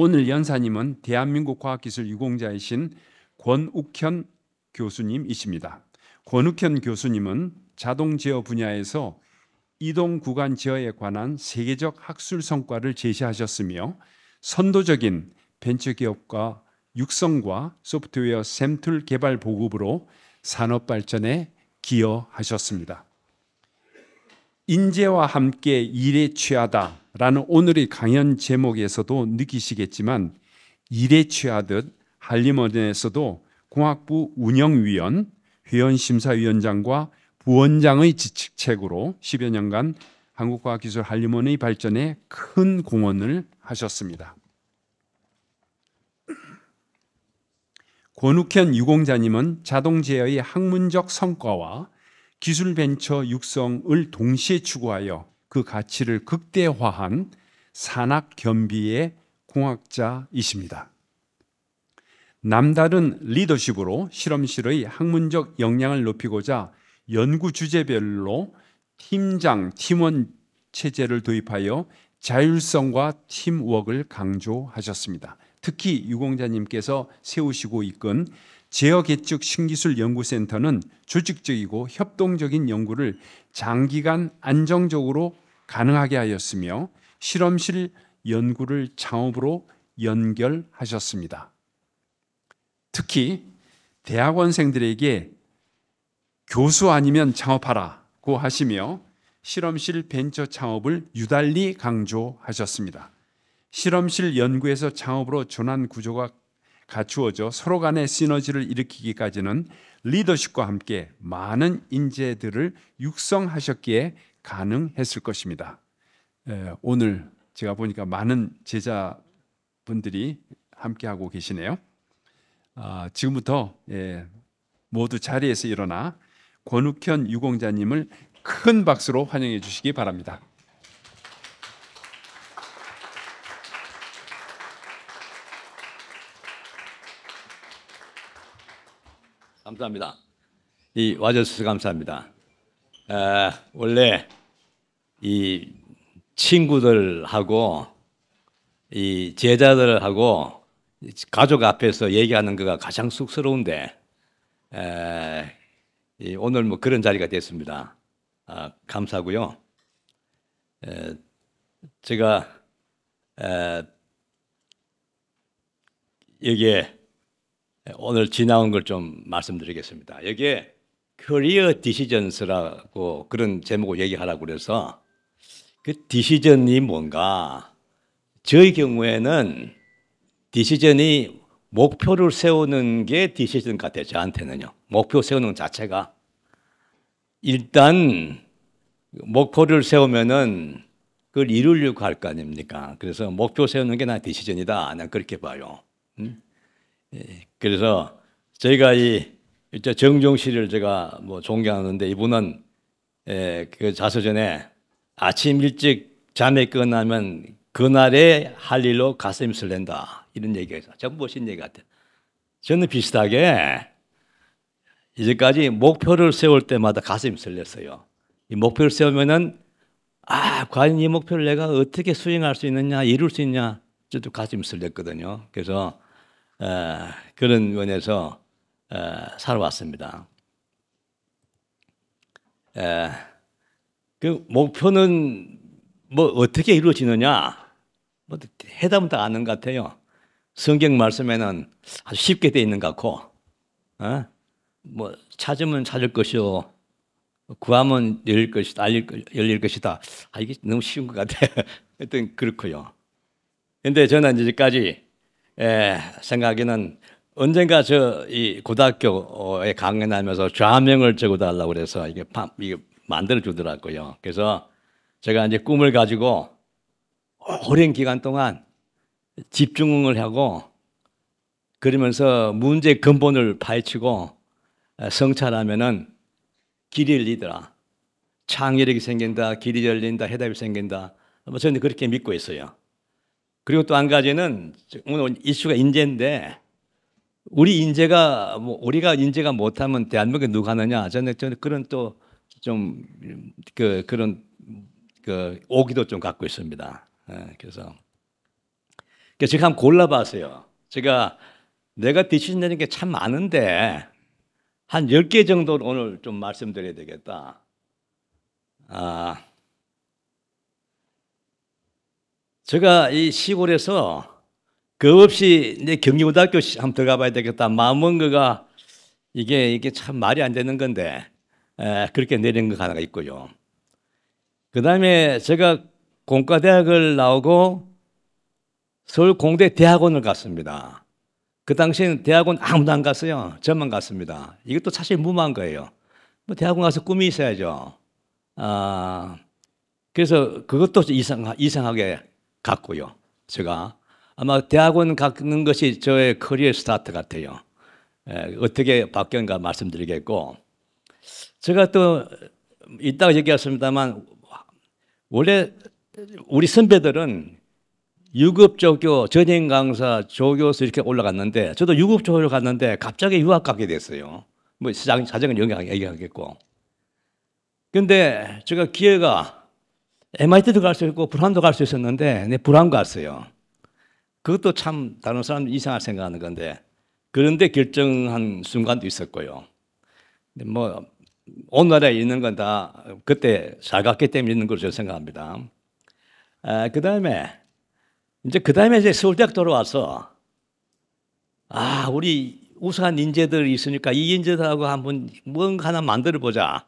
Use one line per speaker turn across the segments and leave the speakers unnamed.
오늘 연사님은 대한민국 과학기술 유공자이신 권욱현 교수님이십니다. 권욱현 교수님은 자동 제어 분야에서 이동 구간 제어에 관한 세계적 학술 성과를 제시하셨으며 선도적인 벤처기업과 육성과 소프트웨어 샘툴 개발 보급으로 산업 발전에 기여하셨습니다. 인재와 함께 일에 취하다 라는 오늘의 강연 제목에서도 느끼시겠지만 일에 취하듯 한림원에서도 공학부 운영위원, 회원심사위원장과 부원장의 지책으로 10여 년간 한국과학기술 한림원의 발전에 큰 공헌을 하셨습니다. 권욱현 유공자님은 자동제어의 학문적 성과와 기술벤처 육성을 동시에 추구하여 그 가치를 극대화한 산악 겸비의 공학자이십니다. 남다른 리더십으로 실험실의 학문적 역량을 높이고자 연구 주제별로 팀장, 팀원 체제를 도입하여 자율성과 팀워크를 강조하셨습니다. 특히 유공자님께서 세우시고 이끈 제어개축 신기술 연구센터는 조직적이고 협동적인 연구를 장기간 안정적으로 가능하게 하였으며 실험실 연구를 창업으로 연결하셨습니다. 특히 대학원생들에게 교수 아니면 창업하라고 하시며 실험실 벤처 창업을 유달리 강조하셨습니다. 실험실 연구에서 창업으로 전환 구조가 갖추어져 서로 간의 시너지를 일으키기까지는 리더십과 함께 많은 인재들을 육성하셨기에 가능했을 것입니다. 오늘 제가 보니까 많은 제자분들이 함께하고 계시네요. 아, 지금부터 예, 모두 자리에서 일어나 권욱현 유공자님을 큰 박수로 환영해 주시기 바랍니다.
감사합니다. 이 와주셔서 감사합니다. 에, 원래 이 친구들하고 이 제자들하고 가족 앞에서 얘기하는 거가 가장 쑥스러운데 에, 이 오늘 뭐 그런 자리가 됐습니다. 아, 감사고요. 에, 제가 에, 여기에 예, 오늘 지나온 걸 좀 말씀드리겠습니다. 여기에 커리어 디시전스라고 그런 제목을 얘기하라고 그래서 그 디시전이 뭔가 저희 경우에는 디시전이 목표를 세우는 게 디시전 같아요. 저한테는요. 목표 세우는 자체가 일단 목표를 세우면은 그걸 이루려고 할 거 아닙니까? 그래서 목표 세우는 게나 디시전이다. 난 그렇게 봐요. 응? 음? 예, 예. 그래서 저희가 이 일제 정종 실을 제가 뭐 존경하는데 이분은 에, 예, 그 자서전에 아침 일찍 잠에 끝나면 그날에할 일로 가슴이 설렌다 이런 얘기가 있 전부 보신 얘기 같아. 요 저는 비슷하게 이제까지 목표를 세울 때마다 가슴이 설렜어요. 이 목표를 세우면은 아 과연 이 목표를 내가 어떻게 수행할 수 있느냐 이룰 수 있냐 저도 가슴이 설렜거든요. 그래서 어, 그런 면에서 어, 살아왔습니다. 어, 그 목표는 뭐 어떻게 이루어지느냐? 뭐 해답은 다 아는 것 같아요. 성경 말씀에는 아주 쉽게 돼 있는 것 같고, 뭐 찾으면 찾을 것이요, 구하면 열릴 것이다, 알릴 것, 열릴 것이다. 아 이게 너무 쉬운 것 같아. 하여튼 그렇고요. 근데 저는 이제까지 예, 생각에는 언젠가 저 이 고등학교에 강연하면서 좌명을 적어달라고 그래서 이게, 파, 이게 만들어 주더라고요. 그래서 제가 이제 꿈을 가지고 오랜 기간 동안 집중을 하고 그러면서 문제 근본을 파헤치고 성찰하면은 길이 열리더라. 창의력이 생긴다, 길이 열린다, 해답이 생긴다. 뭐 저는 그렇게 믿고 있어요. 그리고 또 한 가지는 오늘 이슈가 인재인데 우리 인재가 뭐 우리가 인재가 못하면 대한민국에 누가 하느냐 저는 저는 그런 또 좀 그 그런 그 오기도 좀 갖고 있습니다. 예, 그래서 그래서 그러니까 제가 한번 골라봤어요. 제가 내가 디시는 게 참 많은데 한 10개 정도 오늘 좀 말씀드려야 되겠다. 아, 제가 이 시골에서 그 없이 내 경기고등학교 한번 들어가 봐야 되겠다 마음은 거가 이게 이게 참 말이 안 되는 건데 에, 그렇게 내린 거 하나가 있고요. 그 다음에 제가 공과대학을 나오고 서울공대 대학원을 갔습니다. 그 당시에는 대학원 아무도 안 갔어요. 저만 갔습니다. 이것도 사실 무모한 거예요. 뭐 대학원 가서 꿈이 있어야죠. 아, 그래서 그것도 이상, 이상하게 갔고요. 제가 아마 대학원 가는 것이 저의 커리어 스타트 같아요. 에, 예, 어떻게 바뀐가 말씀드리겠고 제가 또 이따가 얘기했습니다만 원래 우리 선배들은 유급조교, 전임강사, 조교수 이렇게 올라갔는데 저도 유급조교로 갔는데 갑자기 유학 가게 됐어요. 뭐 시장, 사정은 영향 얘기하겠고. 근데 제가 기회가 MIT도 갈 수 있고 불안도 갈 수 있었는데 내 불안 갔어요. 그것도 참 다른 사람 이상하게 생각하는 건데 그런데 결정한 순간도 있었고요. 뭐 오늘에 있는 건 다 그때 잘 갔기 때문에 있는 걸로 저는 생각합니다. 아, 그 다음에 이제 그 다음에 이제 서울대학 돌아와서 아 우리 우수한 인재들 있으니까 이 인재들하고 한번 뭔가 하나 만들어 보자.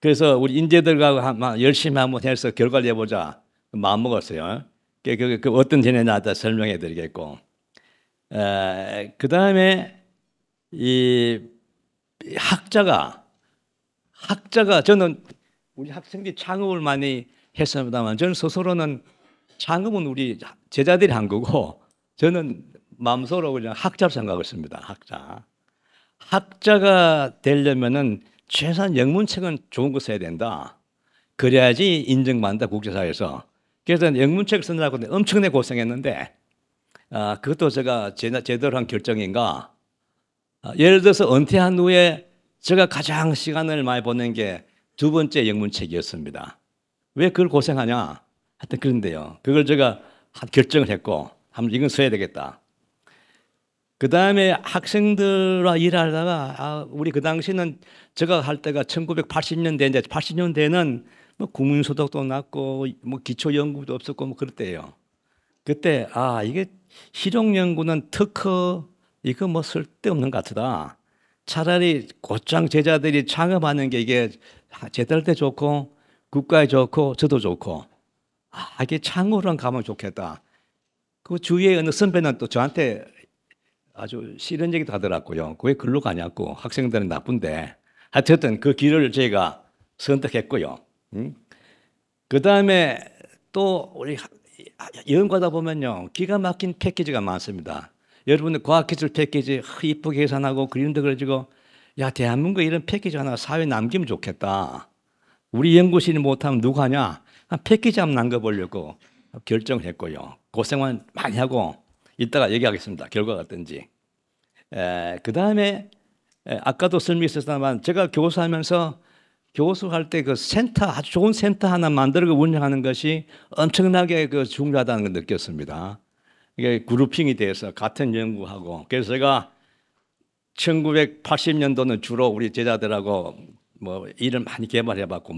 그래서 우리 인재들과 열심히 한번 해서 결과를 내보자 마음 먹었어요. 그, 그, 그, 어떤 재능이다 설명해 드리겠고. 그 다음에 이 학자가 학자가 저는 우리 학생들이 창업을 많이 했습니다만 저는 스스로는 창업은 우리 제자들이 한 거고 저는 마음속으로 그냥 학자로 생각했습니다. 학자. 학자가 되려면은 최소한 영문책은 좋은 거 써야 된다. 그래야지 인정받는다 국제사회에서. 그래서 영문책 쓰느라고 엄청나게 고생했는데 아, 그것도 제가 제, 제대로 한 결정인가. 아, 예를 들어서 은퇴한 후에 제가 가장 시간을 많이 보낸 게 두 번째 영문책이었습니다. 왜 그걸 고생하냐? 하여튼 그런데요. 그걸 제가 결정을 했고, 한번 이건 써야 되겠다. 그 다음에 학생들과 일하다가, 아, 우리 그 당시는 제가 할 때가 1980년대인데 80년대는 뭐 국민소득도 낮고 뭐 기초연구도 없었고 뭐 그럴 때예요. 그때 아 이게 실용연구는 특허 이거 뭐 쓸데없는 것 같다. 차라리 곧장 제자들이 창업하는 게 이게 제자한때 좋고 국가에 좋고 저도 좋고 아 이게 창업으로 가면 좋겠다. 그 주위에 어느 선배는 또 저한테 아주 싫은 얘기도 하더라고요. 왜 글로 가냐고 학생들은 나쁜데 하여튼 그 길을 저희가 선택했고요. 음? 그 다음에 또 우리 여행 가다 보면요. 기가 막힌 패키지가 많습니다. 여러분들 과학기술 패키지 이쁘게 계산하고 그림도 그려지고 야 대한민국 이런 패키지 하나 사회 남기면 좋겠다. 우리 연구실이 못하면 누가 하냐? 패키지 한번 남겨보려고 결정했고요. 고생만 많이 하고 이따가 얘기하겠습니다. 결과가 어떤지. 그 다음에 아까도 설명했었지만 제가 교수하면서 교수할 때 그 센터 아주 좋은 센터 하나 만들고 운영하는 것이 엄청나게 그 중요하다는 걸 느꼈습니다. 이게 그룹핑이 돼서 같은 연구하고 그래서 제가 1980년도는 주로 우리 제자들하고 뭐 일을 많이 개발해봤고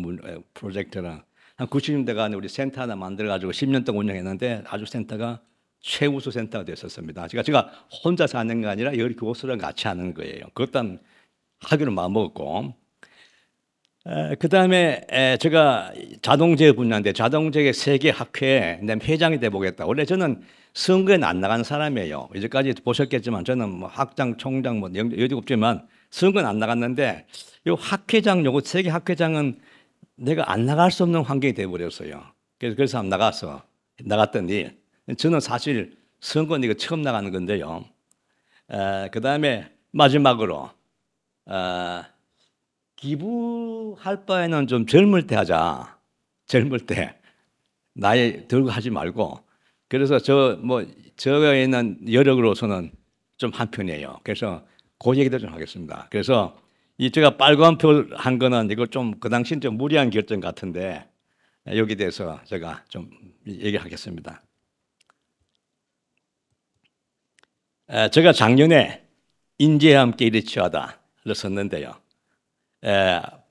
프로젝트랑 한9 0년대에 우리 센터 하나 만들어가지고 10년 동안 운영했는데 아주 센터가 최우수 센터가 됐었습니다. 제가 제가 혼자 사는 게 아니라 여기 교수랑 같이 하는 거예요. 그것도 하기로 마음먹었고. 그 다음에 제가 자동제 분야인데 자동제의 세계 학회에 회장이 돼보겠다. 원래 저는 선거에 안 나간 사람이에요. 이제까지 보셨겠지만 저는 뭐 학장, 총장 뭐 여지 없지만 선거는 안 나갔는데 요 학회장 요거 세계 학회장은 내가 안 나갈 수 없는 환경이 돼버렸어요. 그래서 그래서 안 나가서 나갔더니 저는 사실 선거는 이거 처음 나가는 건데요. 그 다음에 마지막으로 에, 기부할 바에는 좀 젊을 때 하자. 젊을 때 나이 들고 하지 말고 그래서 저 뭐 저가 있는 여력으로서는 좀 한편이에요. 그래서 그 얘기도 좀 하겠습니다. 그래서 이 제가 빨간 표한 거는 이거 좀 그 당시 좀 무리한 결정 같은데 여기 대해서 제가 좀 얘기하겠습니다. 제가 작년에 인재와 함께 일치하다를 썼는데요.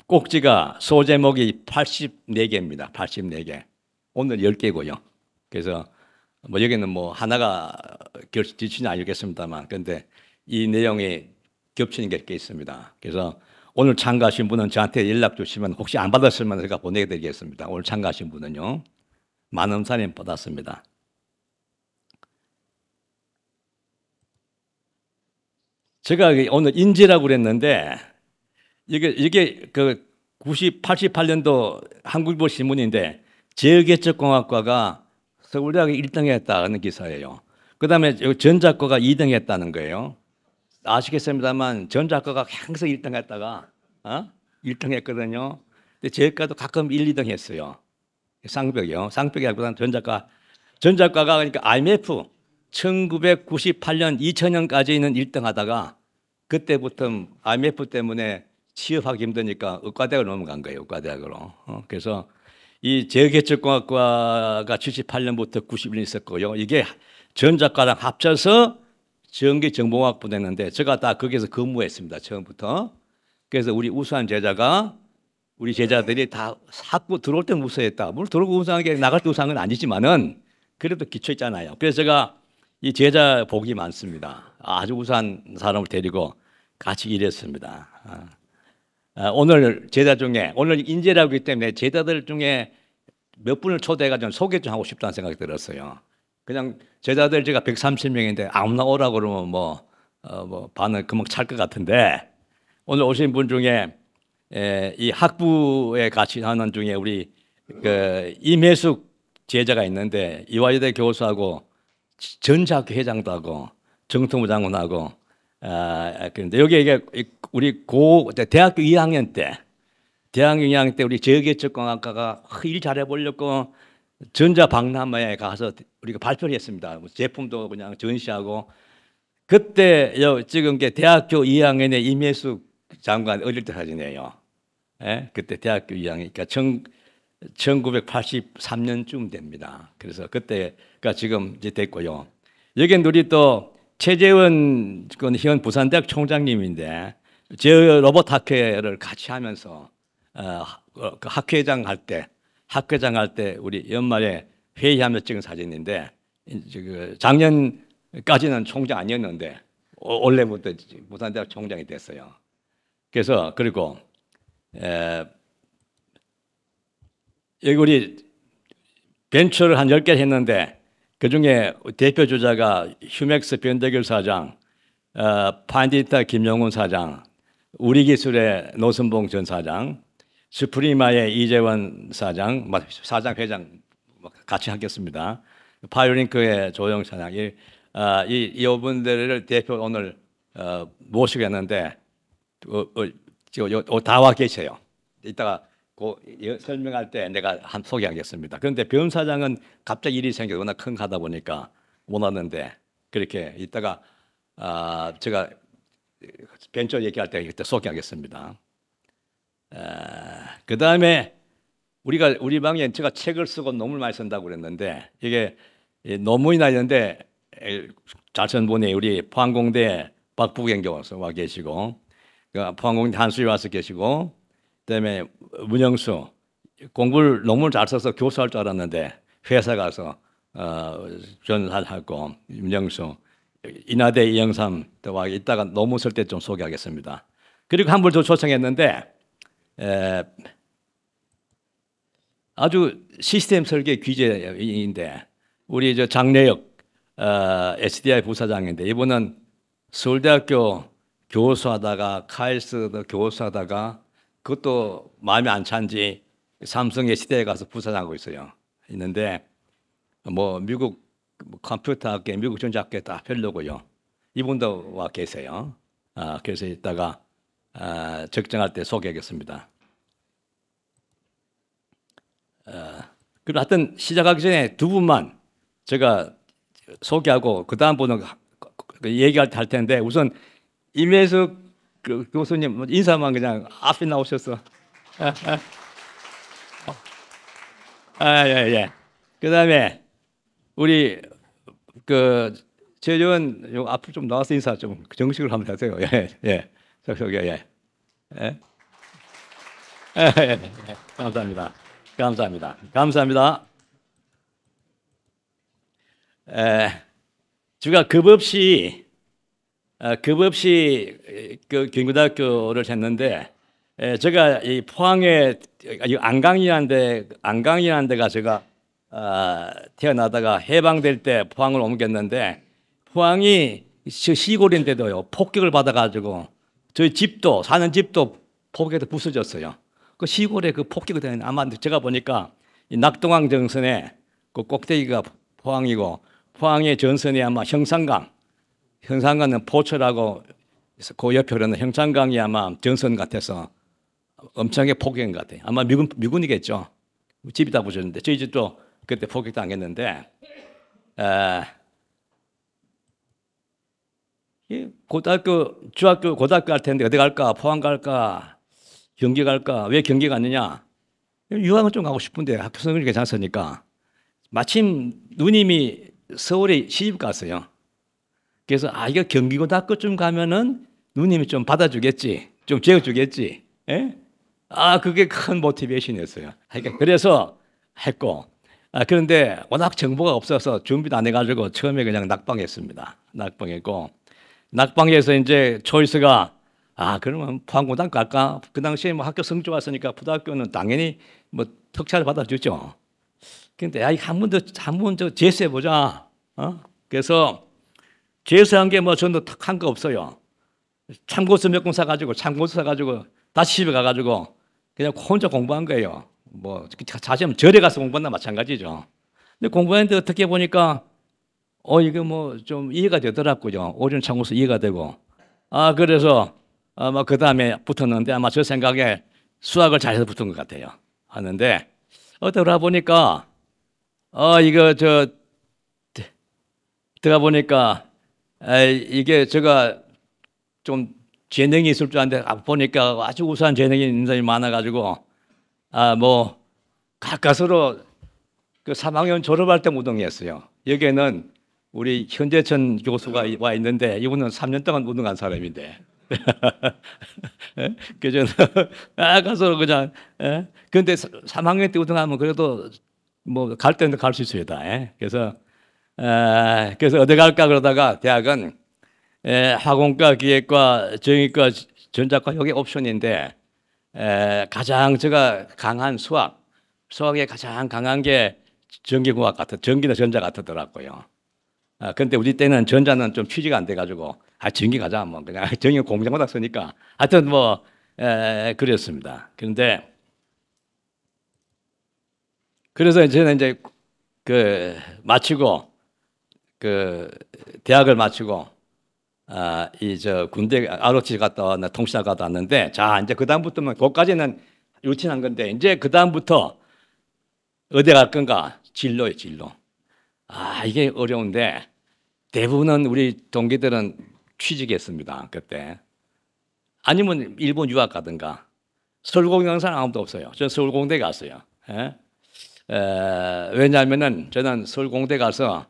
꼭지가 소제목이 84개입니다. 84개. 오늘 10개고요. 그래서 뭐 여기는 뭐 하나가 겹치지는 않겠습니다만 근데 이 내용이 겹치는 게꽤 있습니다. 그래서 오늘 참가하신 분은 저한테 연락 주시면 혹시 안받았을만면 제가 보내드리겠습니다. 오늘 참가하신 분은요. 많은 사람 받았습니다. 제가 오늘 인재라고 그랬는데 이게 이게 그 90, 88년도 한국일보 신문인데 제어계측공학과가 서울대학에 1등했다는 기사예요. 그다음에 전자과가 2등했다는 거예요. 아시겠습니다만 전자과가 항상 1등했다가 어? 1등했거든요. 근데 제어과도 가끔 1, 2등 했어요. 쌍벽이요. 상벽이라기보다는전자과전자과가 그러니까 IMF 1998년 2000년까지는 1등 하다가 그때부터 IMF 때문에 취업하기 힘드니까 의과대학을 넘어간 거예요. 의과대학으로. 어, 그래서 이 재개척공학과가 78년부터 91년 있었고요. 이게 전자과랑 합쳐서 전기정보공학부 됐는데 제가 다 거기서 근무했습니다. 처음부터. 그래서 우리 우수한 제자가 우리 제자들이 다 학부 들어올 때 우수했다. 물론 들어오고 우수한 게 나갈 때 우수한 건 아니지만은 그래도 기초 있잖아요. 그래서 제가 이 제자 복이 많습니다. 아주 우수한 사람을 데리고 같이 일했습니다. 아. 아, 오늘 제자 중에 오늘 인재라고 하기 때문에 제자들 중에 몇 분을 초대해가지고 소개 좀 하고 싶다는 생각이 들었어요. 그냥 제자들 제가 130명인데 아무나 오라 그러면 뭐, 어, 뭐 반을 금방 찰 것 같은데 오늘 오신 분 중에 에, 이 학부에 같이 하는 중에 우리 그 임혜숙 제자가 있는데 이화여대 교수하고 전학교 회장도 하고 정통부 장군하고 아, 아, 그런데 여기 이게 우리 고 대학교 2학년 때 대학교 2학년 때 우리 제계측공학과가 일 잘해보려고 전자박람회에 가서 우리가 발표를 했습니다. 뭐 제품도 그냥 전시하고 그때 여, 지금 게 대학교 2학년의 임혜숙 장관 어릴 때 사진이에요. 예? 그때 대학교 2학년 이니까 청, 1983년쯤 됩니다. 그래서 그때가 지금 이제 됐고요. 여긴 우리 또 최재원 그현 부산대학 총장님인데 제 로봇 학회를 같이 하면서 어, 그 학회장 할 때 학회장 할 때 우리 연말에 회의하며 찍은 사진인데 그 작년까지는 총장 아니었는데 어, 원래부터 부산대학 총장이 됐어요. 그래서 그리고 에, 여기 우리 벤처를 한1 0개 했는데 그 중에 대표 주자가 휴맥스 변대결 사장, 어, 판디타 김영훈 사장, 우리기술의 노선봉 전 사장, 스프리마의 이재원 사장, 사장 회장 뭐 같이 하겠습니다. 파이오링크의 조영 사장, 이, 어, 이, 이분들을 대표 오늘 어, 모시겠는데 어, 어, 어 다와 계세요. 이따가 그 설명할 때 내가 한 소개하겠습니다. 그런데 변사장은 갑자기 일이 생겨 워낙 큰 가다 보니까 못 왔는데 그렇게 이따가 아 제가 벤처 얘기할 때 그때 소개하겠습니다. 그 다음에 우리가 우리 방에 제가 책을 쓰고 너무 많이 쓴다고 그랬는데 이게 논문이나 이런데 자천 분이 우리 포항공대 박부경 교수 와 계시고 그 포항공대 한수희 와서 계시고 그다음에 문영수 공부를 너무 잘 써서 교수할 줄 알았는데 회사 가서 어, 전사하고 문영수 이나대 이영삼 와 이따가 너무 설 때 좀 소개하겠습니다. 그리고 한 분 더 초청했는데 에, 아주 시스템 설계 귀재인데 우리 저 장래혁 어, SDI 부사장인데 이분은 서울대학교 교수하다가 카이스트 교수하다가 그것도 마음이 안 찬지 삼성의 시대에 가서 부산하고 있어요. 있는데 뭐 미국 컴퓨터 학계, 미국 전자 학계 다 별로고요. 이분도 와 계세요. 아, 그래서 이따가 아, 적정할 때 소개하겠습니다. 아, 그리고 하여튼 시작하기 전에 두 분만 제가 소개하고 그 다음 분은 얘기할 때할 텐데 우선 임혜숙 그 교수님 인사만 그냥 앞에 나오셔서 아예예 아, 예. 그다음에 우리 그 최재원 요 앞으로 좀 나와서 인사 좀 정식으로 한번 하세요 예예 예. 저 예. 예. 예. 예. 예, 감사합니다. 감사합니다. 감사합니다. 에, 주가 급 없이 어, 급 없이 어, 그경구등학교를 했는데 제가 이 포항에 안강이라는 데 안강이라는 데가 제가 아, 태어나다가 해방될 때 포항을 옮겼는데 포항이 시골인데도요 폭격을 받아가지고 저희 집도 사는 집도 폭격에 부서졌어요. 그 시골에 그 폭격이 되는 아마 제가 보니까 이 낙동강 정선에 그 꼭대기가 포항이고 포항의 전선이 아마 형산강 현상가는 포철하고그 옆에 흐는형창강이 아마 전선 같아서 엄청나게 폭격인 것 같아요. 아마 미군, 미군이겠죠. 집이 다 부졌는데 저희 집도 그때 폭격당했는데 에, 고등학교, 중학교, 고등학교 갈 텐데 어디 갈까? 포항 갈까? 경기 갈까? 왜 경기 갔느냐? 유학은 좀 가고 싶은데 학교 성적이 괜찮았으니까 마침 누님이 서울에 시집 갔어요. 그래서 아 이거 경기고등학교 쯤 가면은 누님이 좀 받아주겠지, 좀 재워주겠지. 예? 아 그게 큰 모티베이션이었어요. 그러니까 그래서 했고 아, 그런데 워낙 정보가 없어서 준비도 안 해가지고 처음에 그냥 낙방했습니다. 낙방했고 낙방에서 이제 초이스가 아 그러면 포항고등 갈까? 그 당시에 뭐 학교 성적 왔으니까 부등학교는 당연히 뭐 특차를 받아주죠. 근데 야이한 거번더 한 번 더 제시해 보자. 어? 그래서 제수한 게 뭐전는 탁한 거 없어요. 참고서 몇 권 사가지고, 참고서 사가지고, 다시 집에 가가지고, 그냥 혼자 공부한 거예요. 뭐, 자세히 면 절에 가서 공부한다 마찬가지죠. 근데 공부했는데 어떻게 보니까, 어, 이거 뭐 좀 이해가 되더라고요. 오전 참고서 이해가 되고. 아, 그래서 아마 그 다음에 붙었는데 아마 저 생각에 수학을 잘해서 붙은 것 같아요. 하는데, 어, 들어가 보니까, 어, 이거 저, 들어가 보니까 이게 제가 좀 재능이 있을 줄 아는데 아, 보니까 아주 우수한 재능이 있는 사람이 많아가지고 아뭐 가까스로 그 3학년 졸업할 때우등했어요 여기에는 우리 현재천 교수가 와 있는데 이분은 3년 동안 우등한 사람인데 그저 가서 그냥 에? 근데 3학년 때 우등하면 그래도 뭐 갈 때는 갈 수 있어요 다. 에? 그래서 그래서 어디 갈까 그러다가 대학은 에, 학원과 기획과 정의과 전자과 여기 옵션인데 에, 가장 제가 강한 수학 수학에 가장 강한 게 전기공학 같은 전기나 전자 같더라고요. 아, 근데 우리 때는 전자는 좀 취지가 안 돼가지고 아 전기 가자 뭐 그냥 전기 공장마다 쓰니까 하여튼 뭐 에, 그랬습니다. 그런데 그래서 저는 이제 그 마치고 그 대학을 마치고 아, 이저 군대 아로치 갔다 왔나 통신학 갔다 왔는데 자 이제 그 다음부터는 거까지는 유치한 건데 이제 그 다음부터 어디 갈 건가 진로에 진로 아 이게 어려운데 대부분은 우리 동기들은 취직했습니다 그때 아니면 일본 유학 가든가 서울공영사 아무도 없어요 저는 서울공대 갔어요 예? 에? 에, 왜냐하면은 저는 서울공대 가서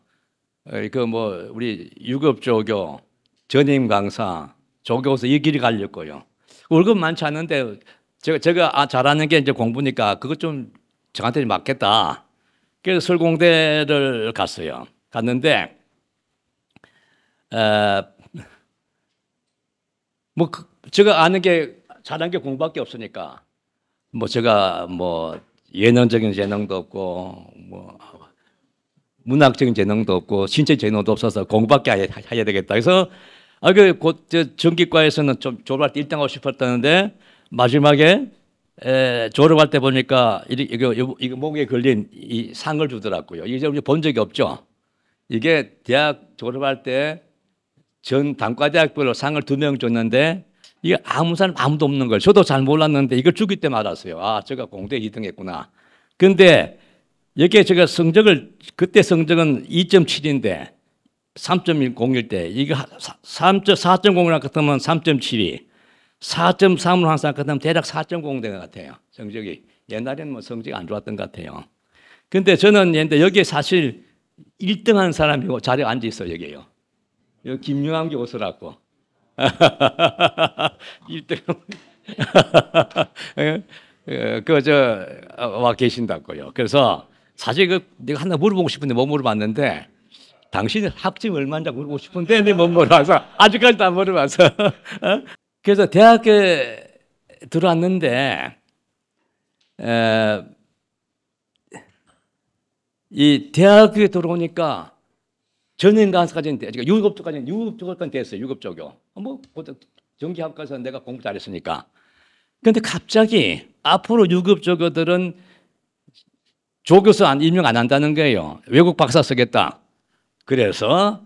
그뭐 어, 우리 유급조교 전임 강사 조교서 이 길이 갈렸고요. 월급 많지 않은데 제가 제가 아, 잘하는 게 이제 공부니까 그것 좀 저한테 맞겠다. 그래서 설공대를 갔어요. 갔는데 에, 뭐 그, 제가 아는 게 잘한 게 공부밖에 없으니까 뭐 제가 뭐 예능적인 재능도 없고 뭐 문학적인 재능도 없고 신체 재능도 없어서 공부밖에 해야, 되겠다. 그래서 아, 그, 곧, 저, 전기과에서는 좀 졸업할 때 1등 하고 싶었다는데, 마지막에, 에, 졸업할 때 보니까, 이거, 이거, 목에 걸린 이 상을 주더라고요. 이게 우리 본 적이 없죠? 이게 대학 졸업할 때 전 단과대학별로 상을 두 명 줬는데, 이게 아무 사람 아무도 없는 걸 저도 잘 몰랐는데 이걸 주기 때문에 알았어요. 아, 제가 공대 2등 했구나. 근데 여기에 제가 성적을 그때 성적은 2.7인데 3.10일 때 이거 3 4 0이 같으면 3.7이 4.3으로 항상 같으면 대략 4.0 된 것 같아요. 성적이 옛날에는 뭐 성적이 안 좋았던 것 같아요. 근데 저는 근데 여기에 사실 1등 한 사람이고 뭐 자리에 앉아 있어 여기에요. 여기 김용한 교수라고. 1등. 그저 와 계신다고요. 그래서 사실 그 내가 하나 물어보고 싶은데 못 물어봤는데 당신 학점 얼마냐고 물어보고 싶은데 내못 물어봐서 아직까지도 안 물어봐서 어? 그래서 대학에 들어왔는데 에, 이 대학에 들어오니까 전인 간사까지는 그러니 유급조까지 는 유급조까지 됐어요. 유급조교. 어, 뭐전기학과에서 내가 공부 잘했으니까. 그런데 갑자기 앞으로 유급조교들은 조교수 안임명안 한다는 거예요. 외국 박사 쓰겠다. 그래서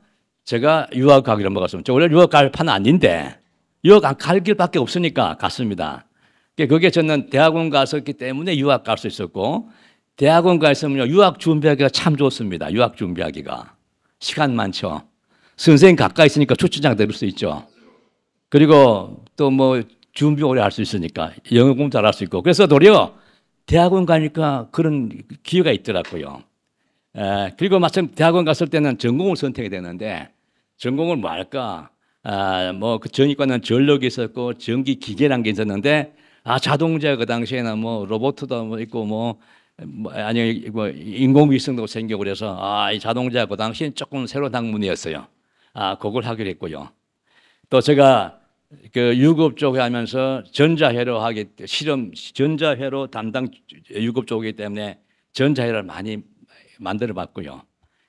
제가 유학 가기로 먹었습니다. 저 원래 유학 갈 판 아닌데 유학 갈 길밖에 없으니까 갔습니다. 그러니까 그게 저는 대학원 갔었기 때문에 유학 갈 수 있었고 대학원 가서는 유학 준비하기가 참 좋습니다. 유학 준비하기가 시간 많죠. 선생님 가까이 있으니까 초청장 내릴 수 있죠. 그리고 또 뭐 준비 오래 할 수 있으니까 영어 공부 잘 할 수 있고 그래서 도리어 대학원 가니까 그런 기회가 있더라고요. 에, 그리고 마침 대학원 갔을 때는 전공을 선택이 되는데 전공을 뭐 할까? 아, 뭐그 전기과는 전력이 있었고 전기 기계란 게 있었는데 아 자동차 그 당시에는 뭐 로봇도 뭐 있고 뭐, 뭐 아니 뭐 인공위성도 생기 그래서 아이 자동차 그 당시엔 조금 새로운 학문이었어요. 아 그걸 하기로 했고요. 또 제가 그 유급 쪽에 하면서 전자회로 하기 실험 전자회로 담당 유급 쪽이기 때문에 전자회를 많이 만들어 봤고요.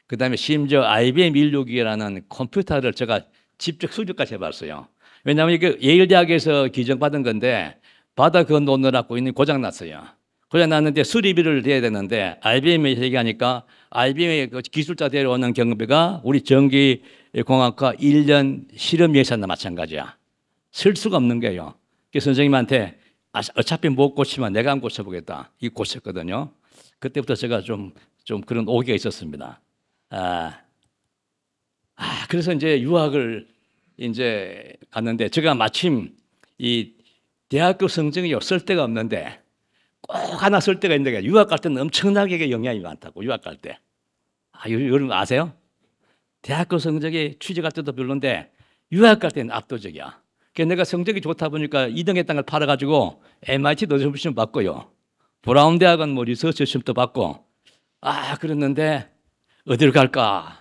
그다음에 심지어 IBM 162라는 컴퓨터를 제가 직접 수주까지 해봤어요. 왜냐하면 이게 예일 대학에서 기증받은 건데 바다 그논문고 있는 고장 났어요. 고장 났는데 수리비를 대야 되는데 IBM이 얘기하니까 IBM의 그 기술자 데려오는 경비가 우리 전기공학과 1년 실험 예산과 마찬가지야. 쓸 수가 없는 거예요. 그래서 선생님한테 아, 어차피 못 고치면 내가 안 고쳐보겠다. 이 고쳤거든요. 그때부터 제가 좀, 좀 그런 오기가 있었습니다. 아, 아, 그래서 이제 유학을 이제 갔는데 제가 마침 이 대학교 성적이 없을 때가 없는데 꼭 하나 쓸 때가 있는데 유학 갈 때는 엄청나게 영향이 많다고 유학 갈 때. 아, 여러분 아세요? 대학교 성적이 취직할 때도 별론데 유학 갈 때는 압도적이야. 그러니 내가 성적이 좋다 보니까 2등 했던 걸 팔아가지고 MIT 노조 시험 받고요. 브라운 대학은 뭐 리서치 시험도 받고 아 그랬는데 어디를 갈까?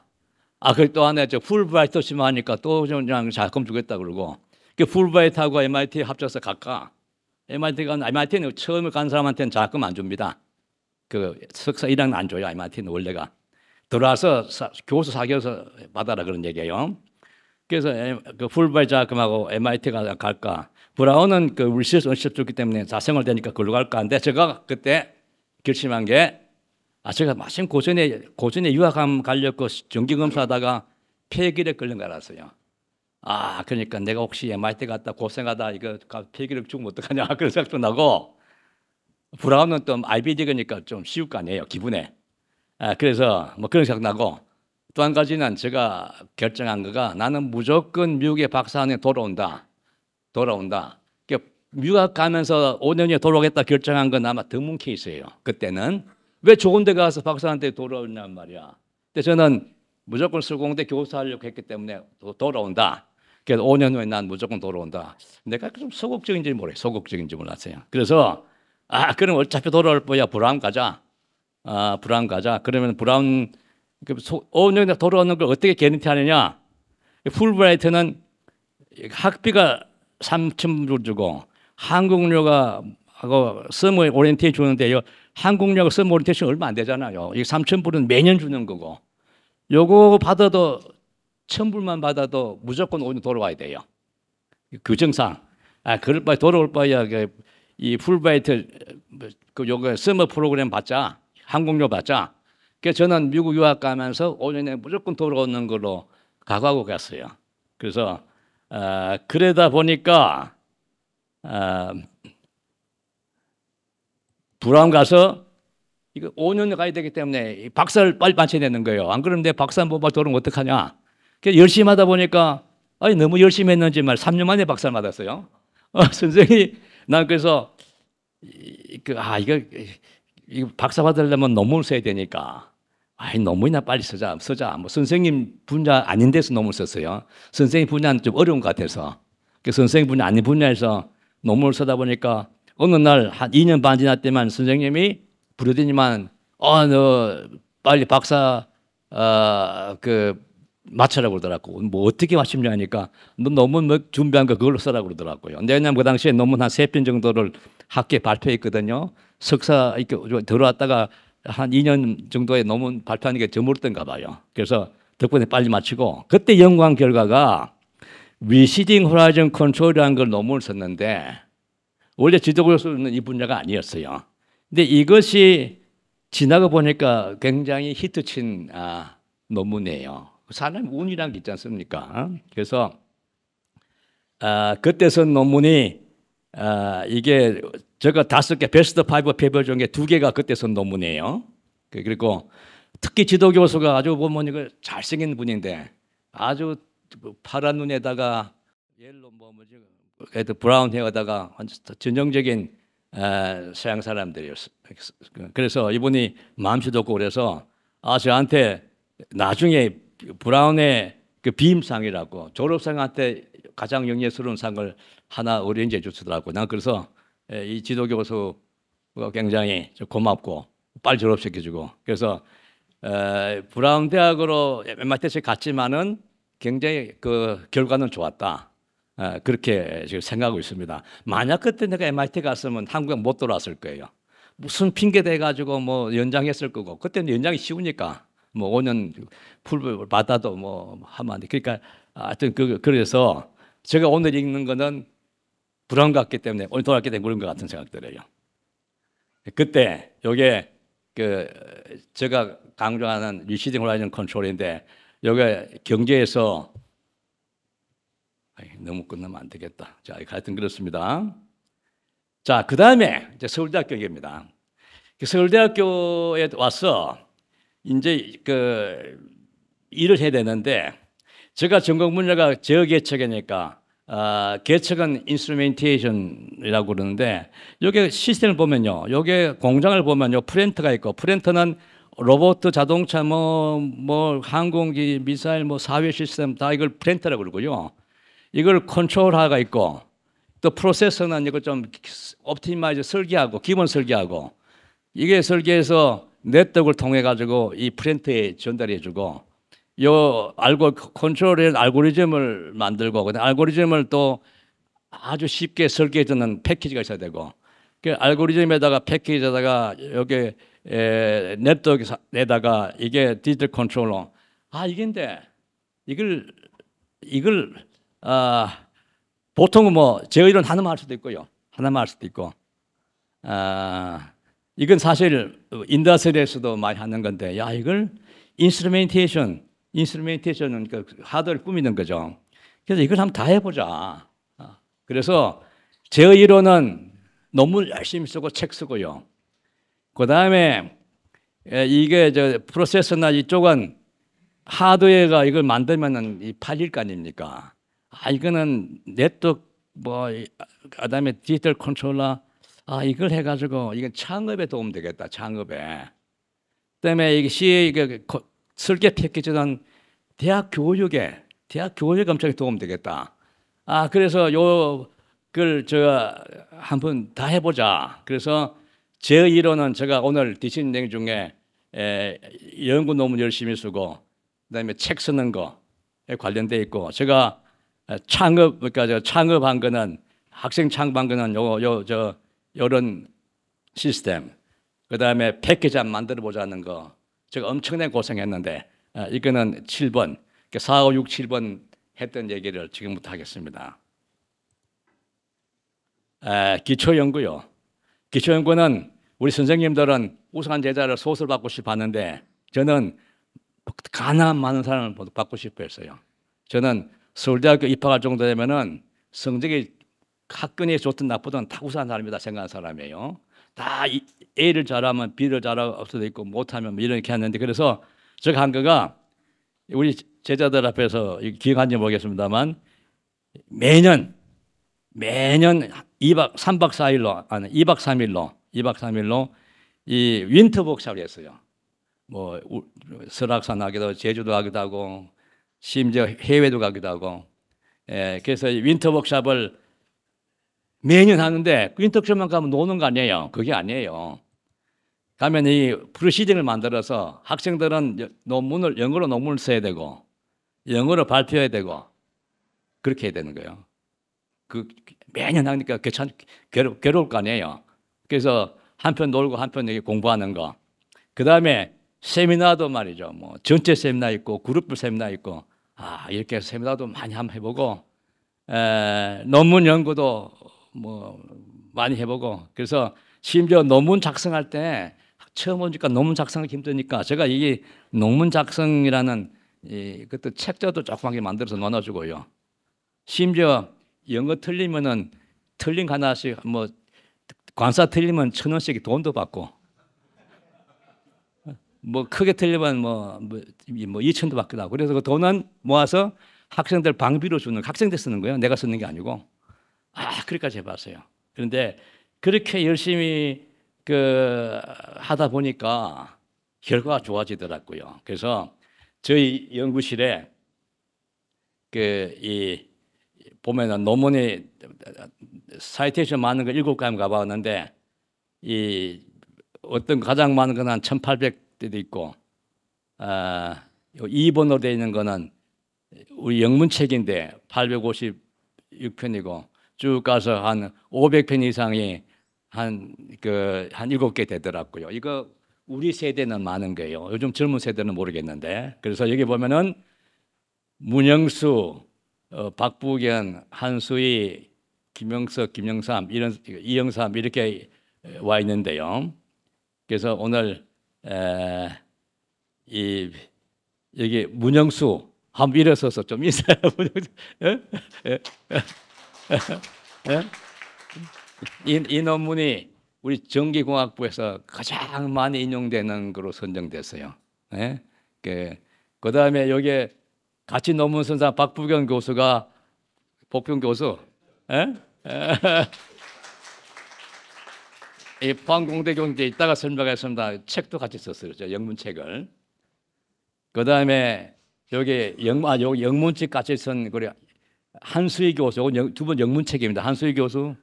아, 그또 하나 저 풀브라이트 심하니까 또 그냥 자금 주겠다 그러고. 그 풀브라이트하고 MIT 합쳐서 갈까? MIT가, MIT는 처음에 간 사람한테는 자금 안 줍니다. 그 석사 1학년 안 줘요, MIT는 원래가. 들어와서 사, 교수 사귀어서 받아라 그런 얘기예요. 그래서 그 풀바이 자금하고 MIT가 갈까. 브라운은 그 리서치 언십 줬기 때문에 자생을 되니까 그걸로 갈까 하는데 제가 그때 결심한 게 아, 제가 마침 고전에, 고전에 유학함 갈려고 정기검사하다가 폐기력 걸린 거 알았어요. 아, 그러니까 내가 혹시 MIT 갔다 고생하다 이거 폐기력 죽으면 어떡하냐 그런 생각도 나고 브라운은 또 IBD니까 좀 쉬울 거 아니에요, 기분에. 아, 그래서 뭐 그런 생각 나고 또한 가지는 제가 결정한 거가 나는 무조건 미국에 박사학에 돌아온다. 돌아온다. 유학 그러니까 가면서 5년 후에 돌아오겠다 결정한 건 아마 드문 케이스예요. 그때는 왜 좋은 데 가서 박사한테 돌아오냔 말이야. 근데 저는 무조건 수공대 교수 하려고 했기 때문에 돌아온다. 그래서 5년 후에 난 무조건 돌아온다. 내가 좀 소극적인지 모르겠 소극적인지 몰랐어요. 그래서 아, 그럼 어차피 돌아올 거야. 브라운 가자. 아, 브라운 가자. 그러면 브라운 그 어원영에다 돌아오는 걸 어떻게 개런티 하느냐? 풀브라이트는 학비가 3천불 주고 한국료가 하고 서머 오리엔테이션 주는데요. 한국료가 서머 오리엔테이션 얼마 안 되잖아요. 이 3천불은 매년 주는 거고 요거 받아도 천불만 받아도 무조건 오늘 돌아와야 돼요. 규정상. 아, 그럴 바에 돌아올 바에야 그 이 풀브라이트 뭐, 그 요거 서머 프로그램 받자 한국료 받자 그래서 저는 미국 유학 가면서 5년에 무조건 돌아오는 걸로 각오하고 갔어요. 그래서 어, 그러다 보니까 어, 불암 가서 이거 5년 가야 되기 때문에 박사를 빨리 마쳐야 되는 거예요. 안 그러면 내 박사 못 받아 돌아면 어떡하냐. 그래서 열심히 하다 보니까 아니 너무 열심히 했는지 말 3년 만에 박사를 받았어요. 어, 선생이 난 그래서 이, 그, 아 이거 이 박사 받으려면 논문을 써야 되니까 아이 너무나 빨리 쓰자 쓰자 뭐 선생님 분야 아닌 데서 논문 썼어요. 선생님 분야는 좀 어려운 것 같아서 그 선생님 분야 아닌 분야에서 논문을 쓰다 보니까 어느 날 한 2년 반 지났더만 선생님이 부르더니만 어너 빨리 박사 어그 맞춰라 그러더라고. 뭐 어떻게 맞춥냐 하니까 너 논문 뭐 준비한 거 그걸로 써라 그러더라고요. 왜냐하면 그 당시에 논문 한 세 편 정도를 학교에 발표했거든요. 석사 이렇게 들어왔다가 한 2년 정도에 논문 발표하는 게 저물었던가 봐요. 그래서 덕분에 빨리 마치고 그때 연구한 결과가 위시딩 호라이즌 컨트롤이라는 걸 논문을 썼는데 원래 지도교수는 이 분야가 아니었어요. 근데 이것이 지나가 보니까 굉장히 히트친 아, 논문이에요. 사람 운이란 게 있지 않습니까? 그래서 아, 그때 쓴 논문이 아, 이게 저거 다섯 개, 베스트 파이브 패이 중에 두 개가 그때 서 논문이에요. 그, 그리고 특히 지도 교수가 아주 보면 이거 잘생긴 분인데 아주 뭐 파란 눈에다가 옐로 뭐 뭐지 그래도 브라운 헤어다가 전형적인 에, 서양 사람들이었어. 그래서 이분이 마음씨도 고 그래서 아 저한테 나중에 브라운의 그 비임상이라고 졸업생한테 가장 영예스러운 상을 하나 어린이에 주더라고. 요난 그래서 예, 이 지도 교수가 굉장히 고맙고 빨리 졸업시켜주고 그래서 브라운 대학으로 예, 몇 대씩 갔지만은 굉장히 그 결과는 좋았다. 그렇게 지금 생각하고 있습니다. 만약 그때 내가 MIT 갔으면 한국에 못 돌아왔을 거예요. 무슨 핑계 대가지고 뭐 연장했을 거고 그때는 연장이 쉬우니까 뭐 5년 풀 받아도 뭐 하면 안 돼. 그러니까 하여튼 그, 그래서 제가 오늘 읽는 거는 불안 같기 때문에 오늘 돌아왔기 때문에 그런 것 같은 생각들이에요. 그때 요게 그 제가 강조하는 리시딩 호라이즌 컨트롤인데 요게 경제에서 너무 끝나면 안 되겠다. 자, 하여튼 그렇습니다. 자, 그 다음에 이제 서울대학교 입니다 서울대학교에 와서 이제 그 일을 해야 되는데 제가 전공분야가 지역예측이니까 어, 개척은 인스트루멘테이션이라고 그러는데 여기 시스템을 보면요. 여기 공장을 보면요. 프렌트가 있고 프렌트는 로봇, 자동차, 뭐, 뭐, 항공기, 미사일, 뭐, 사회 시스템 다 이걸 프렌트라고 그러고요. 이걸 컨트롤하가 있고 또 프로세서는 이거좀 옵티마이즈 설계하고 기본 설계하고 이게 설계해서 네트워크를 통해 가지고 이 프렌트에 전달해 주고 요 알고 컨트롤의 알고리즘을 만들고 그 알고리즘을 또 아주 쉽게 설계해 주는 패키지가 있어야 되고 그 알고리즘에다가 패키지에다가 여기 에, 네트워크에다가 이게 디지털 컨트롤러 아 이게인데 이걸 이걸 아 보통은 뭐제어 이런 하나만 할 수도 있고요 하나만 할 수도 있고 아 이건 사실 인더스리에서도 많이 하는 건데 야 이걸 인스트루멘테이션 인스트루멘테이션은 그러니까 하드를 꾸미는 거죠. 그래서 이걸 한번 다 해보자. 아, 그래서 제의로는 논문 열심히 쓰고 책 쓰고요. 그 다음에 예, 이게 저 프로세서나 이쪽은 하드웨어가 이걸 만들면은 팔릴 거 아닙니까? 아 이거는 네트워크 뭐 그다음에 디지털 컨트롤러 아 이걸 해가지고 이건 창업에 도움 되겠다 창업에. 그다음에 이게 CA 이게 그 설계 패키지는 대학 교육에 대학 교육에 엄청 도움되겠다. 아 그래서 요걸 제가 한번 다 해보자. 그래서 제1호은 제가 오늘 디신 행 중에 에, 연구 논문 열심히 쓰고 그다음에 책 쓰는 거에 관련돼 있고 제가 창업 그러니까 저 창업한 거는 학생 창업한 거는 요요저 요런 시스템 그다음에 패키지 한 만들어 보자는 거 제가 엄청난 고생했는데 어, 이거는 7번, 4, 5, 6, 7번 했던 얘기를 지금부터 하겠습니다. 기초연구요. 기초연구는 우리 선생님들은 우수한 제자를 소설 받고 싶었는데 저는 가능 많은 사람을 받고 싶어 했어요. 저는 서울대학교 입학할 정도 되면은 성적이 학근이 좋든 나쁘든 다 우수한 사람이다 생각한 사람이에요. 다 A를 잘하면 B를 잘하고 없어도 있고 못하면 뭐 이렇게 하는데 그래서 제가 한 거가 우리 제자들 앞에서 기억한지 모르겠습니다만 매년 매년 2박 3박 4일로 아니 2박 3일로 2박 3일로 이 윈터 복사를 했어요. 뭐 설악산 하기도 하고 제주도 가기도 하고 심지어 해외도 가기도 하고 예, 그래서 윈터 복샵을 매년 하는데 인터션만 가면 노는 거 아니에요. 그게 아니에요. 가면 이 프로시딩을 만들어서 학생들은 논문을 영어로 논문을 써야 되고 영어로 발표해야 되고 그렇게 해야 되는 거예요. 그 매년 하니까 괜찮 괴로, 괴로울 거 아니에요. 그래서 한편 놀고 한편 여기 공부하는 거. 그 다음에 세미나도 말이죠. 뭐 전체 세미나 있고 그룹별 세미나 있고 아 이렇게 세미나도 많이 한번 해보고 에, 논문 연구도 뭐 많이 해보고 그래서 심지어 논문 작성할 때 처음 오니까 논문 작성하기 힘드니까 제가 이게 논문 작성이라는 이 그때 책자도 조그맣게 만들어서 나눠주고요. 심지어 영어 틀리면은 틀린 거 하나씩 뭐 관사 틀리면 천 원씩 돈도 받고 뭐 크게 틀리면 뭐뭐 뭐, 뭐 이천도 받기도 하고 그래서 그 돈은 모아서 학생들 방비로 주는 학생들 쓰는 거예요. 내가 쓰는 게 아니고. 아, 그렇게까지 해봤어요. 그런데 그렇게 열심히 그 하다 보니까 결과가 좋아지더라고요. 그래서 저희 연구실에 그 이 보면은 논문이 사이테이션 많은 거 일곱 가면 가봤는데 이 어떤 가장 많은 건 한 1800대도 있고 아 2번으로 되어 있는 거는 우리 영문책인데 856편이고 쭉 가서 한 500편 이상이 한 그 한 일곱 개 되더라고요. 이거 우리 세대는 많은 거예요. 요즘 젊은 세대는 모르겠는데. 그래서 여기 보면은 문영수, 어, 박부견, 한수희, 김영석, 김영삼, 이런 이영삼 이렇게 와 있는데요. 그래서 오늘 에, 이 여기 문영수 한번 일어서서 좀 인사해 문영 예? 이, 이 논문이 우리 전기공학부에서 가장 많이 인용되는 것으로 선정됐어요. 예? 그 다음에 여기에 같이 논문 선사 박부경 교수가 복경 교수, 예? 예? 이 포항공대 경제 이따가 설명하겠습니다. 책도 같이 썼어요. 영문 책을. 그 다음에 여기 영, 아, 여기 영문책 같이 쓴 그래 한수희 교수, 두 번 영문책입니다. 한수희 교수,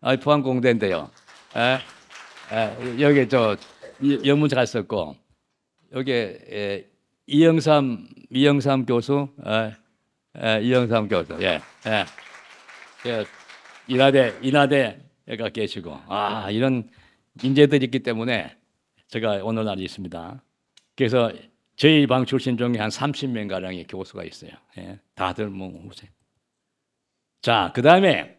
아, 포항공대인데요. 에, 예, 에, 예, 여기 저 영문책 했었고, 여기 에, 예, 이영삼 이영삼 교수, 에, 에, 이영삼 교수, 예, 예, 예, 이나대 이나대가 계시고, 아 이런 인재들이 있기 때문에 제가 오늘날 있습니다. 그래서 저희 방 출신 중에 한 30명 가량의 교수가 있어요. 예, 다들 뭐 오세요. 뭐, 자, 그 다음에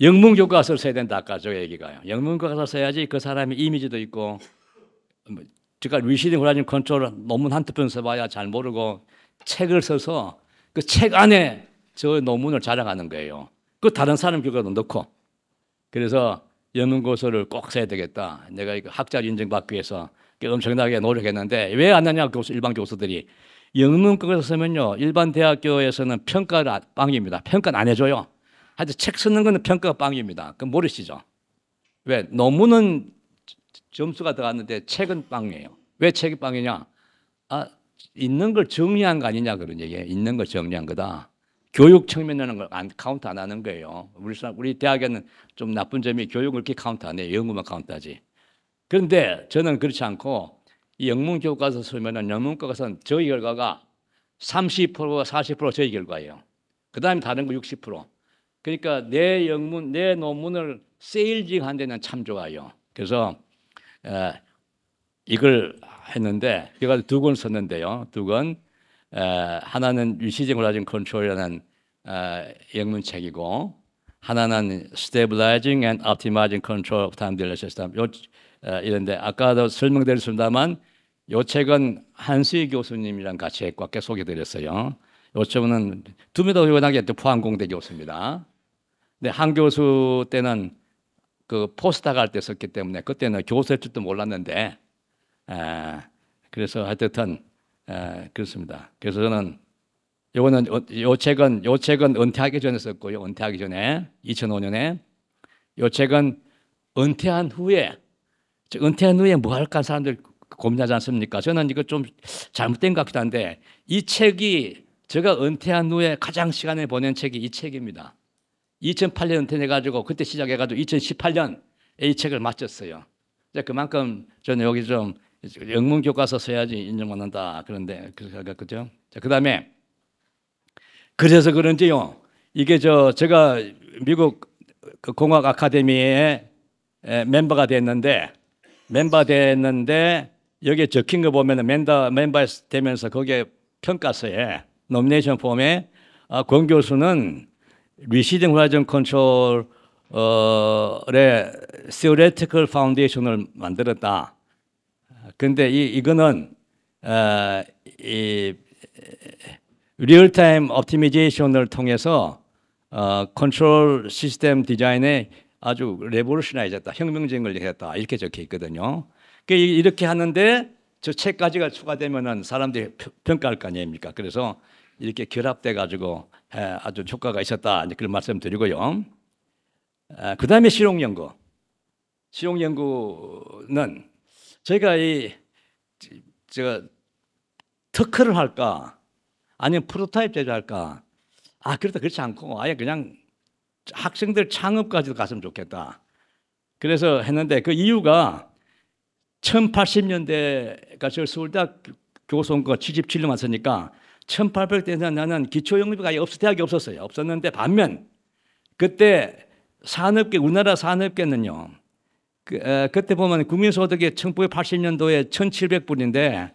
영문 교과서를 써야 된다 아까 저 얘기가요. 영문 교과서 써야지 그 사람의 이미지도 있고 제가 리시딩 호라진 컨트롤 논문 한 두 편 써봐야 잘 모르고 책을 써서 그 책 안에 저 논문을 자랑하는 거예요. 그 다른 사람 교과도 넣고 그래서 영문 교서를 꼭 써야 되겠다. 내가 이거 학자 인증받기 위해서 엄청나게 노력했는데 왜 안 하냐 교수 일반 교수들이 영문과를 쓰면요. 일반 대학교에서는 평가를 빵입니다. 평가는 안 해줘요. 하여튼 책 쓰는 거는 평가 빵입니다. 그 모르시죠? 왜? 논문은 점수가 들어갔는데 책은 빵이에요. 왜 책이 빵이냐? 아, 있는 걸 정리한 거 아니냐 그런 얘기예요. 있는 걸 정리한 거다. 교육 측면에는 걸 안, 카운트 안 하는 거예요. 우리, 우리 대학에는 좀 나쁜 점이 교육을 이렇게 카운트 안 해요. 연구만 카운트하지. 그런데 저는 그렇지 않고 영문교과서 쓰면은 영문교과서는 저희 결과가 30%와 40% 저희 결과예요. 그 다음에 다른 거 60%. 그러니까 내 영문, 내 논문을 세일징한 데는 참 좋아요. 그래서 에, 이걸 했는데 제가 두권 썼는데요. 두 권. 에, 하나는 유시징 골라진 컨트롤이라는 에, 영문책이고 하나는 Stabilizing and Optimizing Control of Time Delay System. 요, 이런데 아까도 설명드렸습니다만 요 책은 한수희 교수님이랑 같이 꽉게 소개드렸어요. 요 책은 두메더 의원학교 때 포항공대 교수입니다. 근데 한 교수 때는 그포스터갈 때 썼기 때문에 그때는 교수일 줄도 몰랐는데 에, 그래서 하여튼 에, 그렇습니다. 그래서 저는 요거는 요 책은 요 책은 은퇴하기 전에 썼고요. 은퇴하기 전에 2005년에 요 책은 은퇴한 후에 은퇴한 후에 뭐 할까 사람들 고민하지 않습니까? 저는 이거 좀 잘못된 것 같기도 한데 이 책이 제가 은퇴한 후에 가장 시간을 보낸 책이 이 책입니다. 2008년 은퇴해가지고 그때 시작해가지고 2018년 이 책을 마쳤어요. 이제 그만큼 저는 여기 좀 영문 교과서 써야지 인정받는다 그런데 그죠? 그 다음에 그래서 그런지요. 이게 저 제가 미국 그 공학 아카데미에 멤버가 됐는데 멤버 됐는데 여기에 적힌 거 보면은 멤버 멤버 되면서 거기에 평가서에 노미네이션 폼에 아, 권 교수는 리시딩 화전 컨트롤의 theoretical foundation을 만들었다. 근데 이 이거는 어, 이 리얼타임 옵티미제이션을 통해서 어, 컨트롤 시스템 디자인의 아주 레볼루션화해졌다, 혁명적인 했다 이렇게 적혀 있거든요. 그러니까 이렇게 하는데 저 책까지가 추가되면은 사람들이 평가할 거 아닙니까? 그래서 이렇게 결합돼 가지고 아주 효과가 있었다 이제 그런 말씀드리고요. 아, 그 다음에 실용 연구. 실용 연구는 저희가 이 제가 특허를 할까 아니면 프로타입 제조할까 아 그렇다 그렇지 않고 아예 그냥 학생들 창업까지도 갔으면 좋겠다. 그래서 했는데 그 이유가 1080년대가 저 서울대학 교수원과 77년 왔으니까 1800대에는 나는 기초 영입이 아예 없어 대학이 없었어요. 없었는데 반면 그때 산업계 우리나라 산업계는요. 그, 에, 그때 보면 국민소득이 1980년도에 1700불인데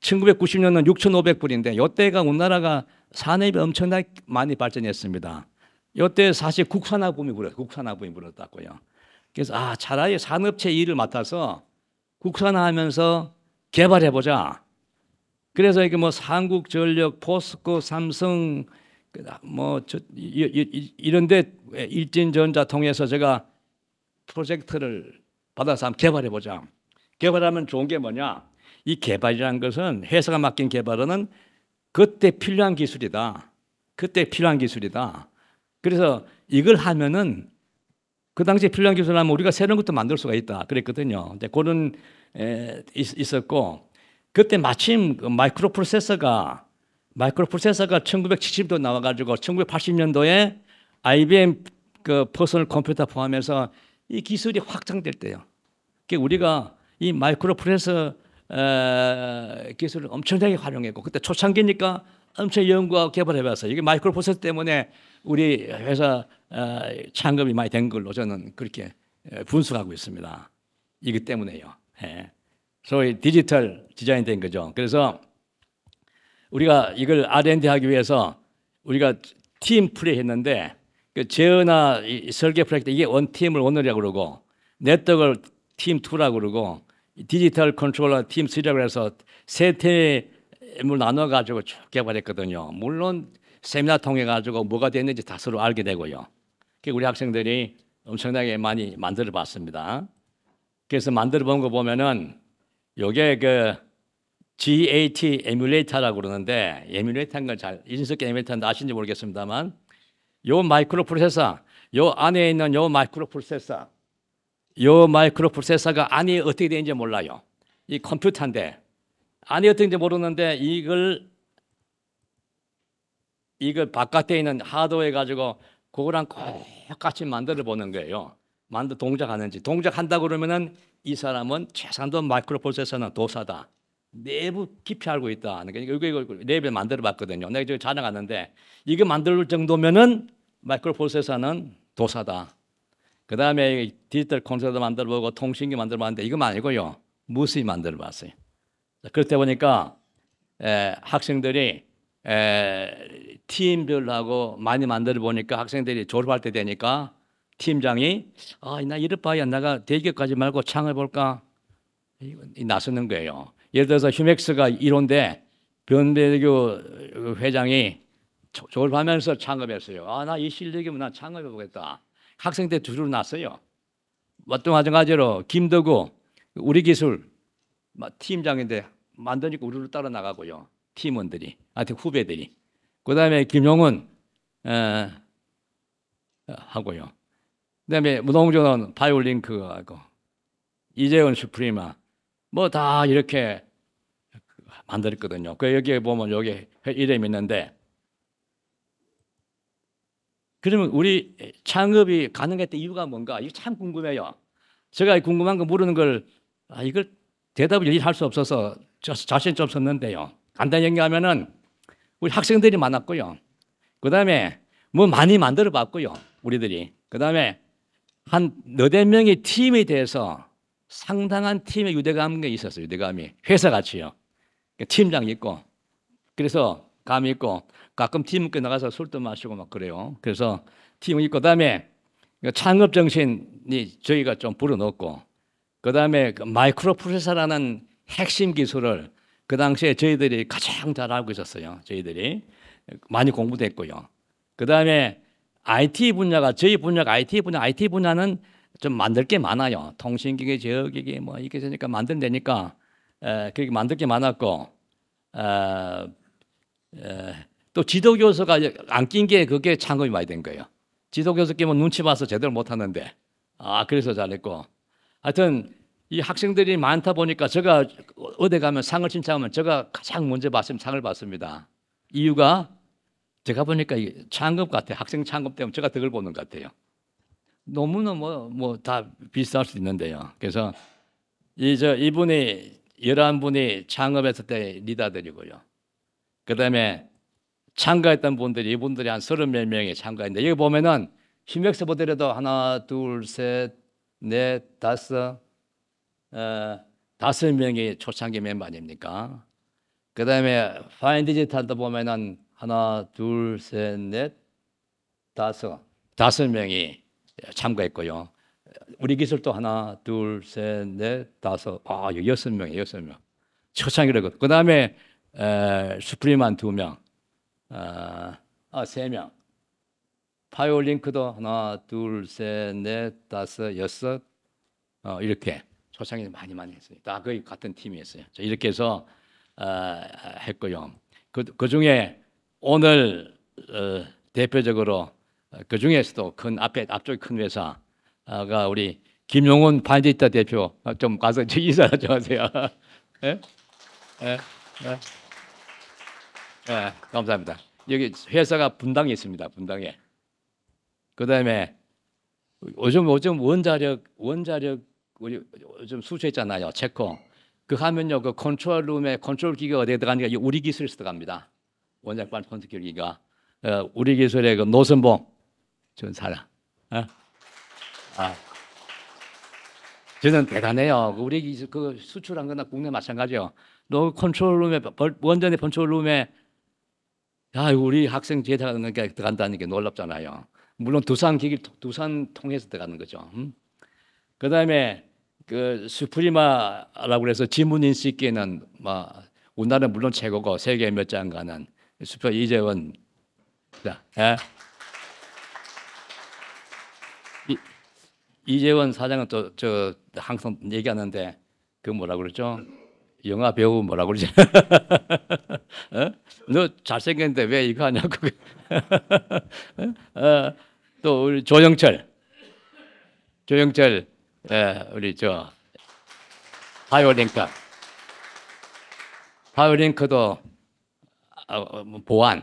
1990년은 6500불인데 이때가 우리나라가 산업이 엄청나게 많이 발전했습니다. 이때 사실 국산화붐이 불었어 국산화붐이 불었다고요. 그래서 아 차라리 산업체 일을 맡아서 국산화하면서 개발해보자. 그래서 이게 뭐 한국전력, 포스코, 삼성 뭐 저, 이, 이, 이런데 일진전자 통해서 제가 프로젝트를 받아서 한번 개발해보자. 개발하면 좋은 게 뭐냐? 이 개발이라는 것은 회사가 맡긴 개발은 그때 필요한 기술이다. 그때 필요한 기술이다. 그래서 이걸 하면은 그 당시에 필요한 기술을 하면 우리가 새로운 것도 만들 수가 있다. 그랬거든요. 이제 그런 에, 있었고 그때 마침 그 마이크로 프로세서가 마이크로 프로세서가 1970도 나와가지고 1980년도에 IBM 그 퍼스널 컴퓨터 포함해서 이 기술이 확장될 때요. 그러니까 우리가 이 마이크로 프로세서 에, 기술을 엄청나게 활용했고 그때 초창기니까 엄청 연구하고 개발해봤어요. 이게 마이크로 프로세서 때문에 우리 회사 아, 창급이 많이 된 걸로 저는 그렇게 분석하고 있습니다. 이기 때문에요. 예. 소위 디지털 디자인 된 거죠. 그래서 우리가 이걸 R&D 하기 위해서 우리가 팀 플레이 했는데 그 제어나 설계 프로젝트 이게 원팀을 원으이라고 그러고 네트워크를 팀투라고 그러고 디지털 컨트롤러 팀3라고 해서 세 팀을 나눠 가지고 개발했거든요. 물론 세미나 통해 가지고 뭐가 됐는지 다 서로 알게 되고요. 우리 학생들이 엄청나게 많이 만들어 봤습니다. 그래서 만들어 본 거 보면은 요게 그 GAT 에뮬레이터라고 그러는데 에뮬레이터인 건잘 인석계 에뮬레이터인데 아시는지 모르겠습니다만 요 마이크로 프로세서 요 안에 있는 요 마이크로 프로세서 요 마이크로 프로세서가 안이 어떻게 되는지 몰라요. 이 컴퓨터인데 안이 어떻게 되는지 모르는데 이걸 이거 바깥에 있는 하드웨어 가지고 그거랑 똑같이 만들어 보는 거예요. 만들 동작하는지 동작한다 그러면은 이 사람은 최상도 마이크로프로세서는 도사다. 내부 깊이 알고 있다 하는 거니까 이거 이거 레벨 만들어 봤거든요. 내가 지금 자랑하는데 이거 만들 정도면은 마이크로프로세서는 도사다. 그 다음에 디지털 콘서트 만들어보고 통신기 만들어봤는데 이거 아고요 무수히 만들어봤어요. 그렇다 보니까 에, 학생들이 에, 팀별하고 많이 만들어 보니까 학생들이 졸업할 때 되니까 팀장이 아나 이럴 바에 내가 대기업까지 말고 창을 볼까 나서는 거예요. 예를 들어서 휴맥스가 이론데 변대교 회장이 졸업하면서 창업했어요. 아 나 이 실력이면 나 창업해 보겠다. 학생 때 둘을 났어요. 어떤 마찬가지로 김덕우 우리 기술 팀장인데 만드니까 우리를 따라 나가고요. 팀원들이, 아, 후배들이. 그 다음에 김용은, 어, 하고요. 그 다음에 무동조는 바이올린 그하고 이재훈 슈프리마, 뭐 다 이렇게 만들었거든요. 그여기 보면 여기 이름 있는데, 그러면 우리 창업이 가능했던 이유가 뭔가? 이거 참 궁금해요. 제가 궁금한 거 모르는 걸, 아, 이걸 대답을 할 수 없어서 자신 좀 썼는데요. 간단히 얘기하면은 우리 학생들이 많았고요. 그 다음에 뭐 많이 만들어 봤고요. 우리들이. 그 다음에 한 너댓 명의 팀에 대해서 상당한 팀의 유대감이 있었어요. 유대감이. 회사 같이요. 그러니까 팀장 있고. 그래서 감이 있고. 가끔 팀께 나가서 술도 마시고 막 그래요. 그래서 팀이 있고. 그 다음에 창업 정신이 저희가 좀 불어넣고. 그 다음에 마이크로 프로세서라는 핵심 기술을 그 당시에 저희들이 가장 잘 알고 있었어요. 저희들이 많이 공부도 했고요. 그 다음에 IT 분야가 저희 분야가 IT 분야, IT 분야는 좀 만들 게 많아요. 통신기계, 제어기계 뭐 이렇게 되니까 만든다니까 에, 그렇게 만들 게 많았고 에, 에, 또 지도교수가 안 낀 게 그게 창업이 많이 된 거예요. 지도교수 께뭐 눈치 봐서 제대로 못 하는데 아 그래서 잘했고 하여튼 이 학생들이 많다 보니까 제가 어디 가면 상을 신청하면 제가 가장 먼저 받습니 상을 받습니다. 이유가 제가 보니까 창급 같아요. 학생 창급 때문에 제가 득을 보는 것 같아요. 너무나 뭐, 뭐 다 비슷할 수 있는데요. 그래서 이, 저, 이분이, 열한 분이 창업했을 때 리더들이고요. 그 다음에 참가했던 분들이 이분들이 한 서른 몇 명이 참가했는데 여기 보면은 힘맥스 보더라도 하나, 둘, 셋, 넷, 다섯, 어, 다섯 명이 초창기 멤버 아닙니까? 그 다음에 파인디지털도 보면은 하나, 둘, 셋, 넷, 다섯, 다섯 명이 참가했고요. 우리 기술도 하나, 둘, 셋, 넷, 다섯, 아, 여섯 명이 에 여섯 명. 초창기라고. 그 다음에 수프림만두 명, 아, 아, 세 명. 파이올링크도 하나, 둘, 셋, 넷, 다섯, 여섯, 어, 이렇게. 초창기에 많이 많이 했어요. 다 거의 같은 팀이었어요. 이렇게 해서 어, 했고요. 그, 그 중에 오늘 어, 대표적으로 어, 그 중에서도 큰 앞에 앞쪽 큰 회사가 우리 김용훈 반지타 대표 아, 좀 가서 인사좀 하세요. 예? 예? 예? 예, 감사합니다. 여기 회사가 분당에 있습니다. 분당에. 그다음에 요즘 요즘 원자력 원자력 우리 요즘 수주했잖아요. 체코. 그 하면요. 그 컨트롤 룸에 컨트롤 기계가 어디에 들어가니까 우리 기술에 서 들어갑니다. 원자발 컨트롤 기계가. 어, 우리 기술의 그 노선봉 전사라. 어? 아. 저는 대단해요. 그 우리 기술 그 수출한 거나 국내 마찬가지요. 너 컨트롤룸에 원전의 컨트롤룸에 야 우리 학생 데이터가 들어간다는 게 놀랍잖아요. 물론 두산 기기 두산 통해서 들어가는 거죠. 음? 그 다음에 그슈프리마라고 그래서 지문 인식기는 막 뭐 우리나라 는 물론 최고고 세계 몇 장가는 슈퍼 이재원 자, 예? 이, 재원 사장은 또저 항상 얘기하는데 그 뭐라 그러죠? 영화 배우 뭐라 그러지? 어? 너 잘생겼는데 왜 이거 하냐고. 어? 어? 또 우리 조영철. 조영철 예, 우리 저 바이오링크. 바이오링크도 아, 어, 뭐 보안,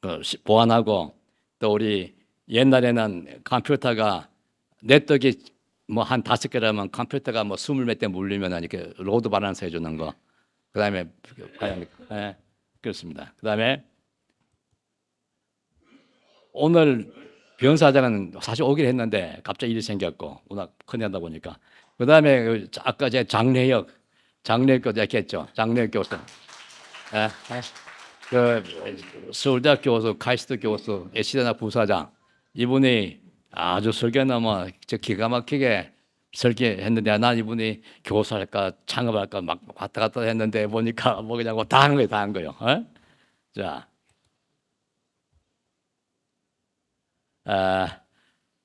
그 보안하고 또 우리 옛날에는 컴퓨터가 네트워크 뭐한 다섯 개라면 컴퓨터가 뭐 스물 몇대몰리면 이렇게 로드 바란스 해주는 거. 그 다음에, 예, 그렇습니다. 그 다음에 오늘 변사장은 사실 오기로 했는데 갑자기 일이 생겼고 워낙 큰일 나다 보니까 그 다음에 아까 제 장례역 장례교 됐겠죠 장례 교수 예, 예, 그 서울대학 교수 카이스트 교수 에시대나 부사장 이분이 아주 설계나뭐저 기가 막히게 설계했는데 난 이분이 교수할까 창업할까 막 왔다 갔다 했는데 보니까 뭐 그냥 뭐다한 거예요 다 한 거예요 어? 자 아,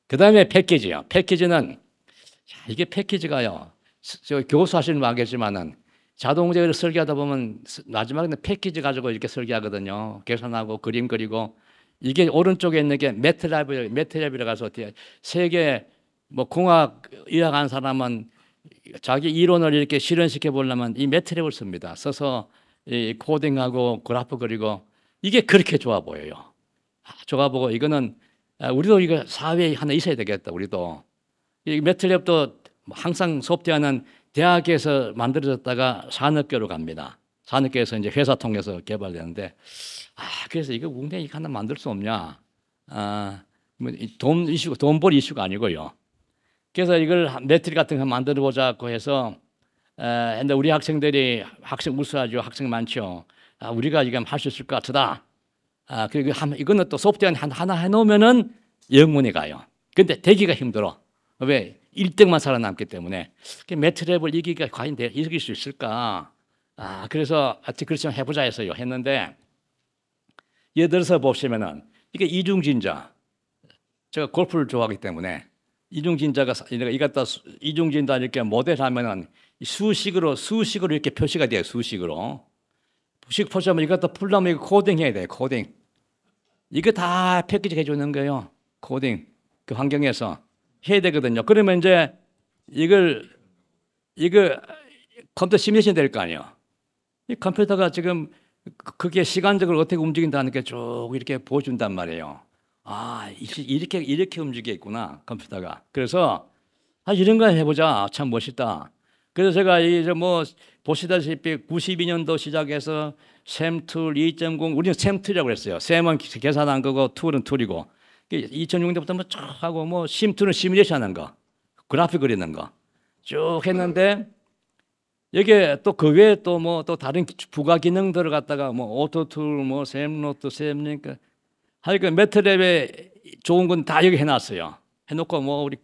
그 다음에 패키지요. 패키지는 야, 이게 패키지가요. 저 교수 하시는 분 알겠지만은 자동제어를 설계하다 보면 마지막에는 패키지 가지고 이렇게 설계하거든요. 계산하고 그림 그리고 이게 오른쪽에 있는 게 매트랩, 매트랩이라 가서 어떻게 세계 뭐 공학 의학한 사람은 자기 이론을 이렇게 실현시켜 보려면 이 매트랩을 씁니다. 써서 이 코딩하고 그래프 그리고 이게 그렇게 좋아 보여요. 아, 좋아 보고 이거는 아, 우리도 이거 사회에 하나 있어야 되겠다. 우리도 이 메틀랩도 항상 수업 때하는 대학에서 만들어졌다가 산업계로 갑니다. 산업계에서 이제 회사 통해서 개발되는데 아 그래서 이거 국내에 이거 하나 만들 수 없냐? 아돈 뭐 이슈 돈벌 이슈가 아니고요. 그래서 이걸 매트리 같은 거 만들어 보자고 해서 에, 근데 우리 학생들이 학생 무수하죠 학생 많죠. 아, 우리가 이거 할수 있을 것 같다. 아, 그리고 이거는 또 소프트웨어 하나 해놓으면은 영문에 가요. 근데 되기가 힘들어. 왜? 1등만 살아남기 때문에. 매트랩을 이기기가 과연 되, 이길 수 있을까? 아, 그래서 아티클 좀 해보자 해서요. 했는데, 예를 들어서 보시면은, 이게 이중진자. 제가 골프를 좋아하기 때문에, 이중진자가, 이 갖다 이중진자 이렇게 모델하면은 수식으로, 수식으로 이렇게 표시가 돼요. 수식으로. 수식 표시하면 이거 갖다 풀려면 이거 코딩해야 돼요. 코딩. 이거 다 패키지 해주는 거예요. 코딩. 그 환경에서 해야 되거든요. 그러면 이제 이걸, 이거 컴퓨터 시뮬레이션 될거 아니에요. 이 컴퓨터가 지금 그, 그게 시간적으로 어떻게 움직인다는 게 쭉 이렇게 보여준단 말이에요. 아, 이렇게, 이렇게 움직이겠구나, 컴퓨터가. 그래서, 아, 이런 거 해보자. 참 멋있다. 그래서 제가 이제 뭐 보시다시피 92년도 시작해서 샘툴 2.0 우리는 샘툴이라고 그랬어요. 샘은 계산한 거고 툴은 툴이고 2006년부터 그 뭐쭉 하고 뭐 심툴은 시뮬레이션 하는 거 그래픽 그리는 거 쭉 했는데 이게 또그 외에 또 뭐또 뭐 다른 부가 기능들을 갖다가 뭐 오토툴 뭐 샘노트 샘니까 그 하여간 매트랩에 좋은 건 다 여기 해놨어요. 해놓고 뭐 우리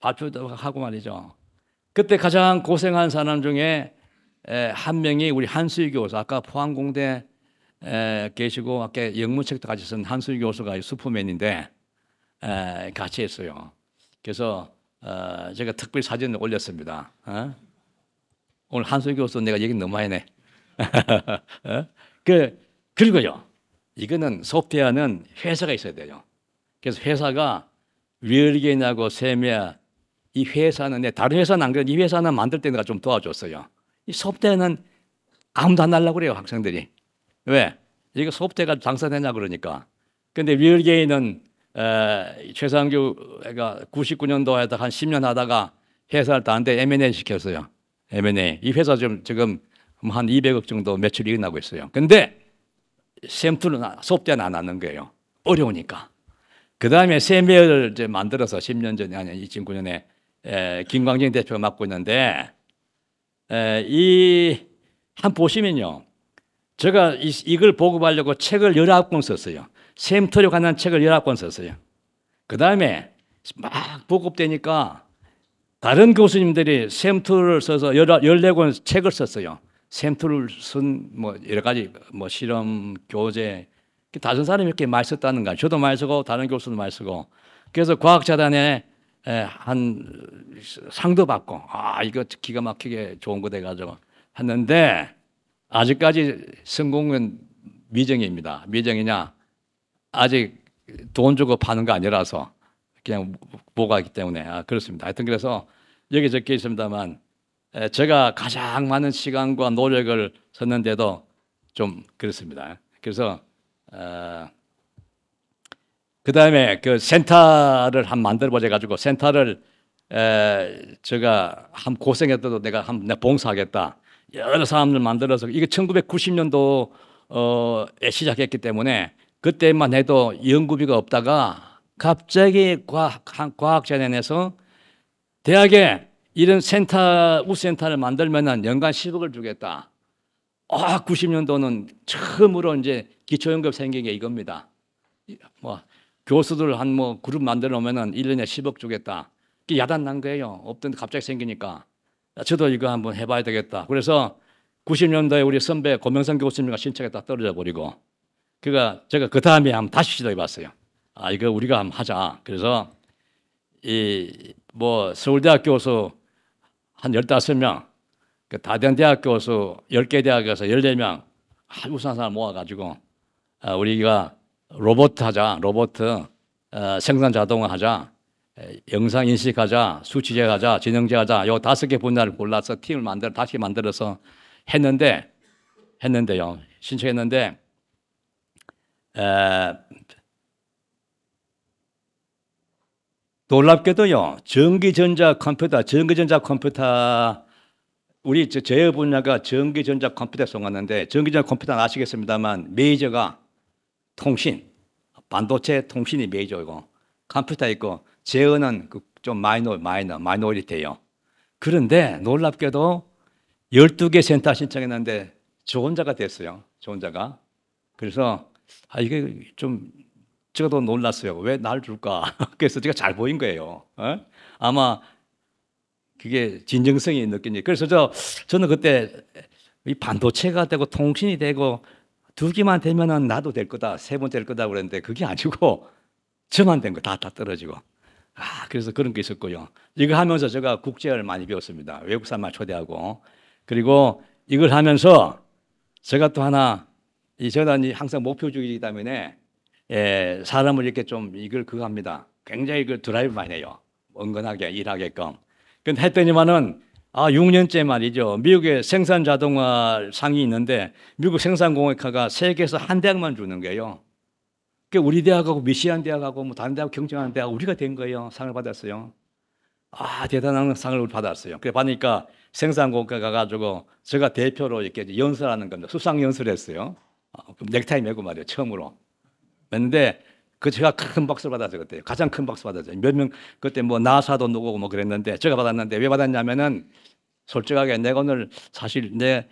발표도 하고 말이죠. 그때 가장 고생한 사람 중에 한 명이 우리 한수희 교수, 아까 포항공대 계시고 아까 영문책도 같이 쓴 한수희 교수가 슈퍼맨인데 같이 했어요. 그래서 어, 제가 특별 사진을 올렸습니다. 어? 오늘 한수희 교수 내가 얘기 너무 많이 네 그, 그리고요. 이거는 소피아는 회사가 있어야 돼요. 그래서 회사가 위얼개냐고 세미야 이 회사는 다른 회사는 안 그래도 이 회사는 만들 때 내가 좀 도와줬어요. 이 수업 때는 아무도 안 하려고 그래요 학생들이. 왜? 이거 수업 때가 장사되냐 그러니까. 근데 리게이는 최상규가 99년도에 한 10년 하다가 회사를 다는데 M&A 시켰어요. M&A. 이 회사 지금, 지금 한 200억 정도 매출이 나고 있어요. 근데 샘플은 수업 때는 안 하는 거예요. 어려우니까. 그 다음에 세미어를 이제 만들어서 10년 전에, 아니 2009년에 에, 김광진 대표가 맡고 있는데 이 한 보시면요. 제가 이, 걸 보급하려고 책을 19권 썼어요. 샘터에 관한 책을 19권 썼어요. 그 다음에 막 보급되니까 다른 교수님들이 샘터를 써서 열네 권 책을 썼어요. 샘터를 쓴 뭐 여러 가지 뭐 실험, 교재, 다른 사람이 이렇게 많이 썼다는 거 저도 많이 쓰고 다른 교수도 많이 쓰고 그래서 과학자단에 예, 한 상도 받고 아 이거 기가 막히게 좋은 거 돼가지고 했는데 아직까지 성공은 미정입니다. 미정이냐 아직 돈 주고 파는 거 아니라서 그냥 뭐가기 있 때문에 아, 그렇습니다. 하여튼 그래서 여기 적혀 있습니다만 에, 예, 제가 가장 많은 시간과 노력을 썼는데도 좀 그렇습니다. 그래서 어, 그 다음에 그 센터를 한 만들어보자 가지고 센터를 에, 제가 한 고생했다도 내가 한내 봉사하겠다. 여러 사람들 만들어서 이게 1990년도 어에 시작했기 때문에 그때만 해도 연구비가 없다가 갑자기 과학 한과학자단에서 대학에 이런 센터 우센터를 만들면은 연간 10억을 주겠다. 아, 90년도는 처음으로 이제 기초연금 생긴 게 이겁니다. 뭐 교수들 한 뭐 그룹 만들어 놓으면은 1년에 10억 주겠다. 이게 야단 난 거예요. 없던 데 갑자기 생기니까. 저도 이거 한번 해봐야 되겠다. 그래서 90년도에 우리 선배 고명선 교수님과 신청했다 떨어져 버리고. 그가 제가 그 다음에 한번 다시 시도해 봤어요. 아, 이거 우리가 한번 하자. 그래서 이 뭐 서울대학 교수 한 15명, 그 다대한대학 교수 10개 대학에서 14명, 아주 우수한 사람 모아가지고 아, 우리가 로봇 하자, 로봇 어, 생산 자동화 하자, 영상 인식하자, 수치제 하자, 지능제 하자, 요 다섯 개 분야를 골라서 팀을 만들 다시 만들어서 했는데, 했는데요. 신청했는데, 에, 놀랍게도요, 전기전자 컴퓨터, 전기전자 컴퓨터, 우리 제 분야가 전기전자 컴퓨터에 속았는데, 전기전자 컴퓨터는 아시겠습니다만, 메이저가 통신, 반도체 통신이 메이저이고 컴퓨터 있고 제어는 그 좀 마이너 마이너 마이너리티예요. 그런데 놀랍게도 12개 센터 신청했는데 저 혼자가 됐어요. 저 혼자가. 그래서 아 이게 좀 저도 놀랐어요. 왜 날 줄까? 그래서 제가 잘 보인 거예요. 어? 아마 그게 진정성이 느낀지. 그래서 저 저는 그때 이 반도체가 되고 통신이 되고 두 개만 되면은 나도 될 거다, 세번째될 거다 그랬는데 그게 아니고 저만 된거다다 떨어지고. 아, 그래서 그런 게 있었고요. 이거 하면서 제가 국제를 화 많이 배웠습니다. 외국 사람 초대하고. 그리고 이걸 하면서 제가 또 하나 이 재단이 항상 목표주의이기 때문에 예, 사람을 이렇게 좀 이걸 그거 합니다. 굉장히 그 드라이브 많이 해요. 뭐 은근하게 일하게끔. 근데 했더니만은 아, 6년째 말이죠. 미국의 생산 자동화 상이 있는데 미국 생산공학과가 세계에서 한 대학만 주는 거예요. 그 우리 대학하고 미시안 대학하고 뭐 다른 대학 경쟁하는 대학 우리가 된 거예요. 상을 받았어요. 아, 대단한 상을 받았어요. 그래 보니까 생산공학과 가지고 제가 대표로 이렇게 연설하는 겁니다. 수상 연설했어요. 아, 넥타이 메고 말이에요. 처음으로. 그런데 그 제가 큰 박수를 받았어요 그때 가장 큰 박수 받았어요 몇명 그때 뭐 나사도 누구고 뭐 그랬는데 제가 받았는데 왜 받았냐면은 솔직하게 내가 오늘 사실 내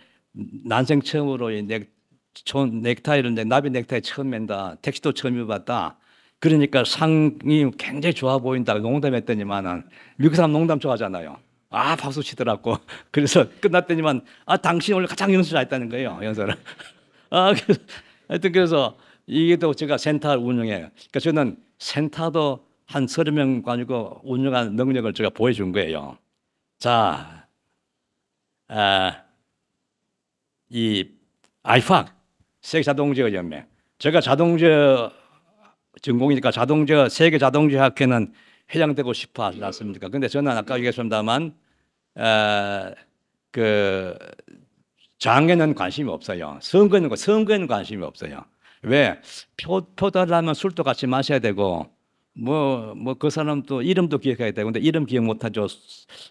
난생 처음으로 내전 넥타이를 내 나비 넥타이 처음 맨다 택시도 처음 입어봤다 그러니까 상이 굉장히 좋아 보인다 농담했더니만은 미국 사람 농담 좋아하잖아요 아 박수 치더라고 그래서 끝났더니만 아 당신 오늘 가장 연습 을했다는 거예요 연설을 아 그래서 하여튼 그래서 이게도 제가 센터 운영해요. 그러니까 저는 센터도 한 서른 명 가지고 운영하는 능력을 제가 보여준 거예요. 자, 아, 이 아이팍 세계 자동제어 연맹. 제가 자동제어 전공이니까 자동제어 세계 자동제어 학회는 회장되고 싶어 하지 않습니까? 근데 저는 아까 얘기했습니다만 아, 그 장에는 관심이 없어요. 선거는 선거에는 관심이 없어요. 왜? 표, 표달라면 술도 같이 마셔야 되고, 뭐, 뭐, 그 사람 또 이름도 기억해야 되고, 근데 이름 기억 못하죠.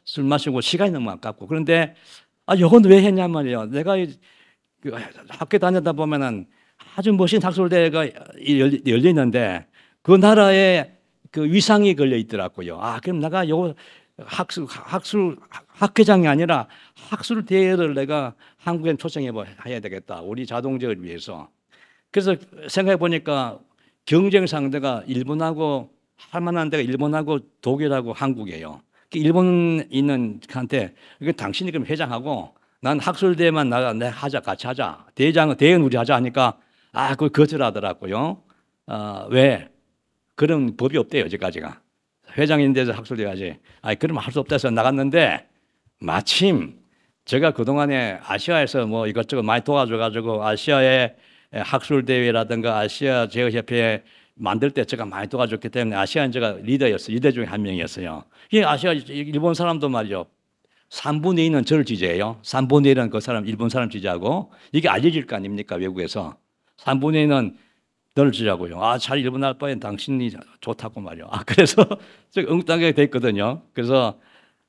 술 마시고 시간이 너무 아깝고. 그런데, 아, 요건 왜 했냐 말이에요. 내가 그, 학교 다니다 보면은 아주 멋진 학술대회가 열, 열리는데, 그 나라에 그 위상이 걸려 있더라고요. 아, 그럼 내가 요 학술, 학술, 학회장이 아니라 학술대회를 내가 한국에 초청해 봐야 되겠다. 우리 자동적을 위해서. 그래서 생각해 보니까 경쟁 상대가 일본하고 할 만한 데가 일본하고 독일하고 한국이에요. 그 일본인한테 당신이 그럼 회장하고 난 학술대회만 나가 내 하자 같이 하자 대장 대회는 우리 하자 하니까 아 그걸 거절하더라고요. 아, 왜 그런 법이 없대요 여기까지가 회장인데서 학술대회 하지. 아 그럼 할 수 없다 해서 나갔는데 마침 제가 그동안에 아시아에서 뭐 이것저것 많이 도와줘가지고 아시아에 예, 학술 대회라든가 아시아 제어협회 만들 때 제가 많이 도와줬기 때문에 아시안 제가 리더였어요. 리더 중에 한 명이었어요. 아시아 일본 사람도 말이죠. 3분의 2는 저를 지지해요. 3분의 1은 그 사람 일본 사람 지지하고 이게 알려질 거 아닙니까 외국에서 3분의 1은 너를 지지하고요. 아, 잘 일본 할 바엔 당신이 좋다고 말이요. 아, 그래서 제가 응당하게 됐거든요. 그래서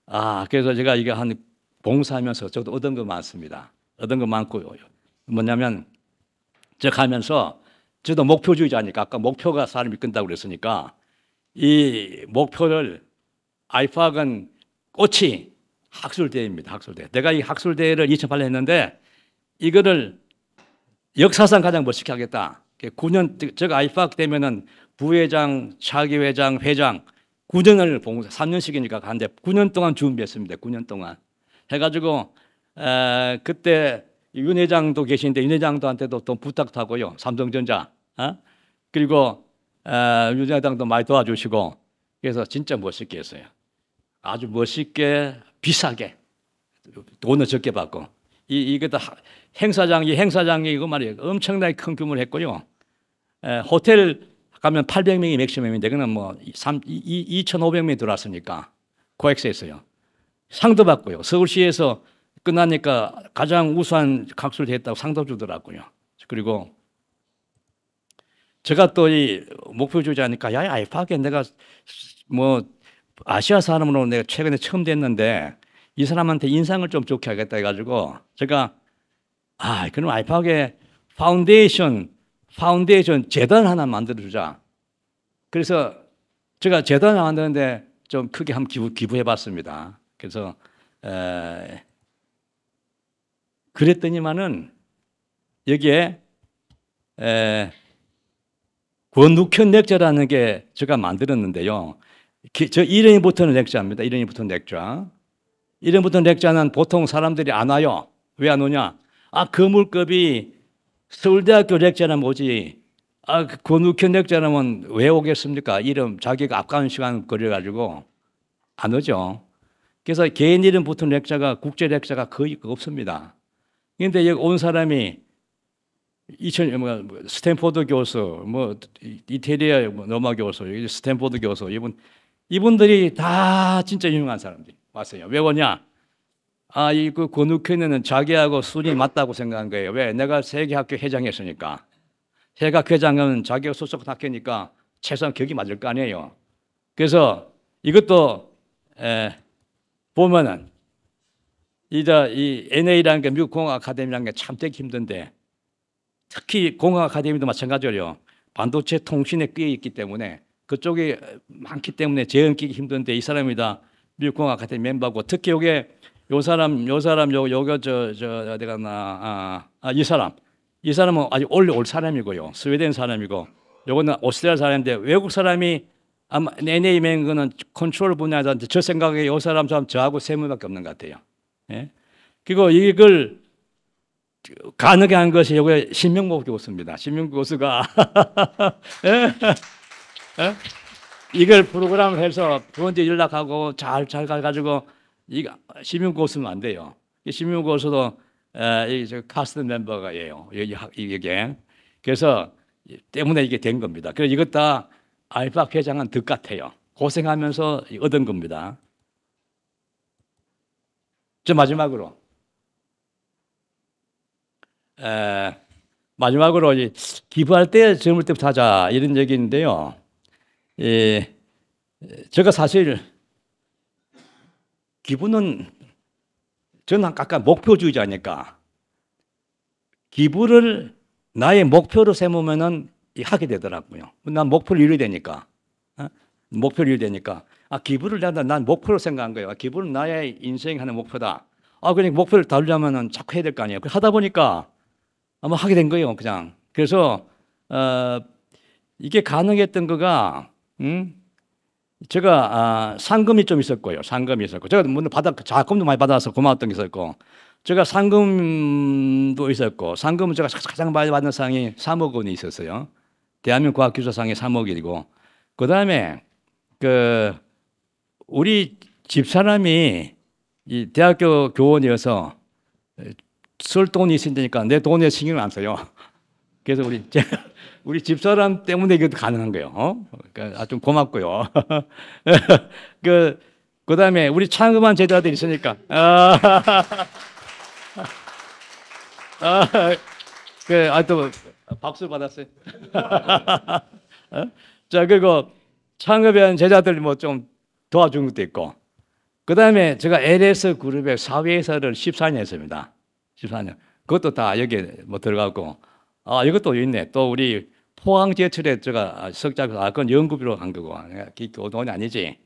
아, 그래서 제가 이게 한 봉사하면서 저도 얻은 거 많습니다. 얻은 거 많고요. 뭐냐면 제가 가면서 저도 목표주의자니까 아까 목표가 사람 이끈다고 그랬으니까 이 목표를 아이파악은 꽃이 학술대회입니다. 학술대회. 내가 이 학술대회를 2008년에 했는데 이거를 역사상 가장 멋있게 하겠다. 9년, 제 즉, 아이파크 되면은 부회장, 차기회장, 회장 9년을 봉사, 3년씩이니까 가는데 9년 동안 준비했습니다. 9년 동안. 해가지고, 에, 그때 윤 회장도 계신데윤 회장도한테도 또 부탁도 하고요. 삼성전자. 어? 그리고 어, 윤 회장도 많이 도와주시고 그래서 진짜 멋있게 했어요. 아주 멋있게 비싸게 돈을 적게 받고 이 이게 다 행사장 이 행사장이 이거 말이에요. 엄청나게 큰 규모를 했고요. 에, 호텔 가면 800명이 맥시멈인데 그는 뭐 3, 2, 2,500명이 들어왔으니까 고액세였어요. 상도 받고요. 서울시에서 끝나니까 가장 우수한 각수를 했다고 상도 주더라고요. 그리고 제가 또 이 목표주자니까 야, 아이파게 내가 뭐 아시아 사람으로 내가 최근에 처음 됐는데 이 사람한테 인상을 좀 좋게 하겠다 해가지고 제가 아, 그럼 아이파게 파운데이션, 파운데이션 재단 하나 만들어주자. 그래서 제가 재단을 만드는데 좀 크게 한번 기부, 기부해 봤습니다. 그래서 에, 그랬더니만은 여기에 에, 권욱현 렉자라는 게 제가 만들었는데요. 저 이름이 붙은 렉자입니다. 이름이 붙은 렉자. 이름 붙은 렉자는 보통 사람들이 안 와요. 왜 안 오냐? 아, 거물급이 서울대학교 렉자는 뭐지? 아, 그 권욱현 렉자라면 왜 오겠습니까? 이름 자기가 아까운 시간 걸려가지고 안 오죠. 그래서 개인 이름 붙은 렉자가 국제 렉자가 거의 없습니다. 근데 여기 온 사람이 2000, 뭐, 스탠포드 교수, 뭐, 이태리아 뭐, 노마 교수, 스탠포드 교수, 이분, 이분들이 다 진짜 유명한 사람들이 왔어요. 왜 오냐? 아, 이그 권우현에는 자기하고 순이 맞다고 생각한 거예요. 왜? 내가 세계학교 회장이었으니까. 세각회장은 자기가 소속 학교니까 최소한 격이 맞을 거 아니에요. 그래서 이것도, 에, 보면은 이제 이 NA라는 게 미국 공학 아카데미라는 게 참되게 힘든데 특히 공학 아카데미도 마찬가지예요. 반도체 통신에 끼어 있기 때문에 그쪽이 많기 때문에 재연 끼기 힘든데 이 사람이 다 미국 공학 아카데미 멤버고 특히 요게 요 사람 요 사람 요 요거 저저 디가 나아이 아, 아 사람 이 사람은 아직 원래 올 사람이고요. 스웨덴 사람이고 요거는 오스트리아 사람인데 외국 사람이 아마 NA 멤거는 컨트롤 분야에인저 생각에 요 사람 저 저하고 세 분밖에 없는 것 같아요. 예? 그리고 이걸 가능하게 한 것이 여기 신명복 교수입니다. 신명복 교수가 예? 예? 이걸 프로그램을 해서 부원지 연락하고 잘 잘 가가지고 이 신명복 교수는 안 돼요. 신명복 교수도 이 카스트 멤버가예요. 여기 이게 그래서 때문에 이게 된 겁니다. 그래서 이것 다 알파 회장은 득 같아요. 고생하면서 얻은 겁니다. 저 마지막으로 에, 마지막으로 이 기부할 때 젊을 때부터 하자 이런 얘기인데요. 예, 제가 사실 기부는 저는 아까 목표주의자니까 기부를 나의 목표로 세우면은 하게 되더라고요. 난 목표를 이루야 되니까. 어? 목표를 이루야 되니까. 아, 기부를 한다. 난 목표로 생각한 거예요. 아, 기부는 나의 인생 하는 목표다. 아, 그러니까 목표를 다루려면은 자꾸 해야 될 거 아니에요. 그러니까 하다 보니까 아마 하게 된 거예요. 그냥. 그래서, 어, 이게 가능했던 거가, 음? 제가 아, 상금이 좀 있었고요. 상금이 있었고. 제가 물론 뭐 받아, 자금도 많이 받아서 고마웠던 게 있었고. 제가 상금도 있었고. 상금은 제가 가장 많이 받는 상이 3억 원이 있었어요. 대한민국 과학기술상의 3억이고. 그 다음에 그 우리 집사람이 이 대학교 교원이어서 쓸 돈이 있으니까 내 돈에 신경 안 써요. 그래서 우리 우리 집사람 때문에 이것도 가능한 거예요. 어? 그러니까 아, 좀 고맙고요. 그 그다음에 우리 창업한 제자들 있으니까 아. 아, 그, 아, 또 박수 받았어요. 어? 자 그리고 창업한 제자들 뭐좀 도와준 것도 있고. 그 다음에 제가 LS 그룹의 사회이사를 14년 했습니다. 14년. 그것도 다 여기 에뭐 들어가고. 아, 이것도 있네. 또 우리 포항제철에 제가 석자고, 아, 그건 연구비로 간 거고. 그거 돈이 아니지.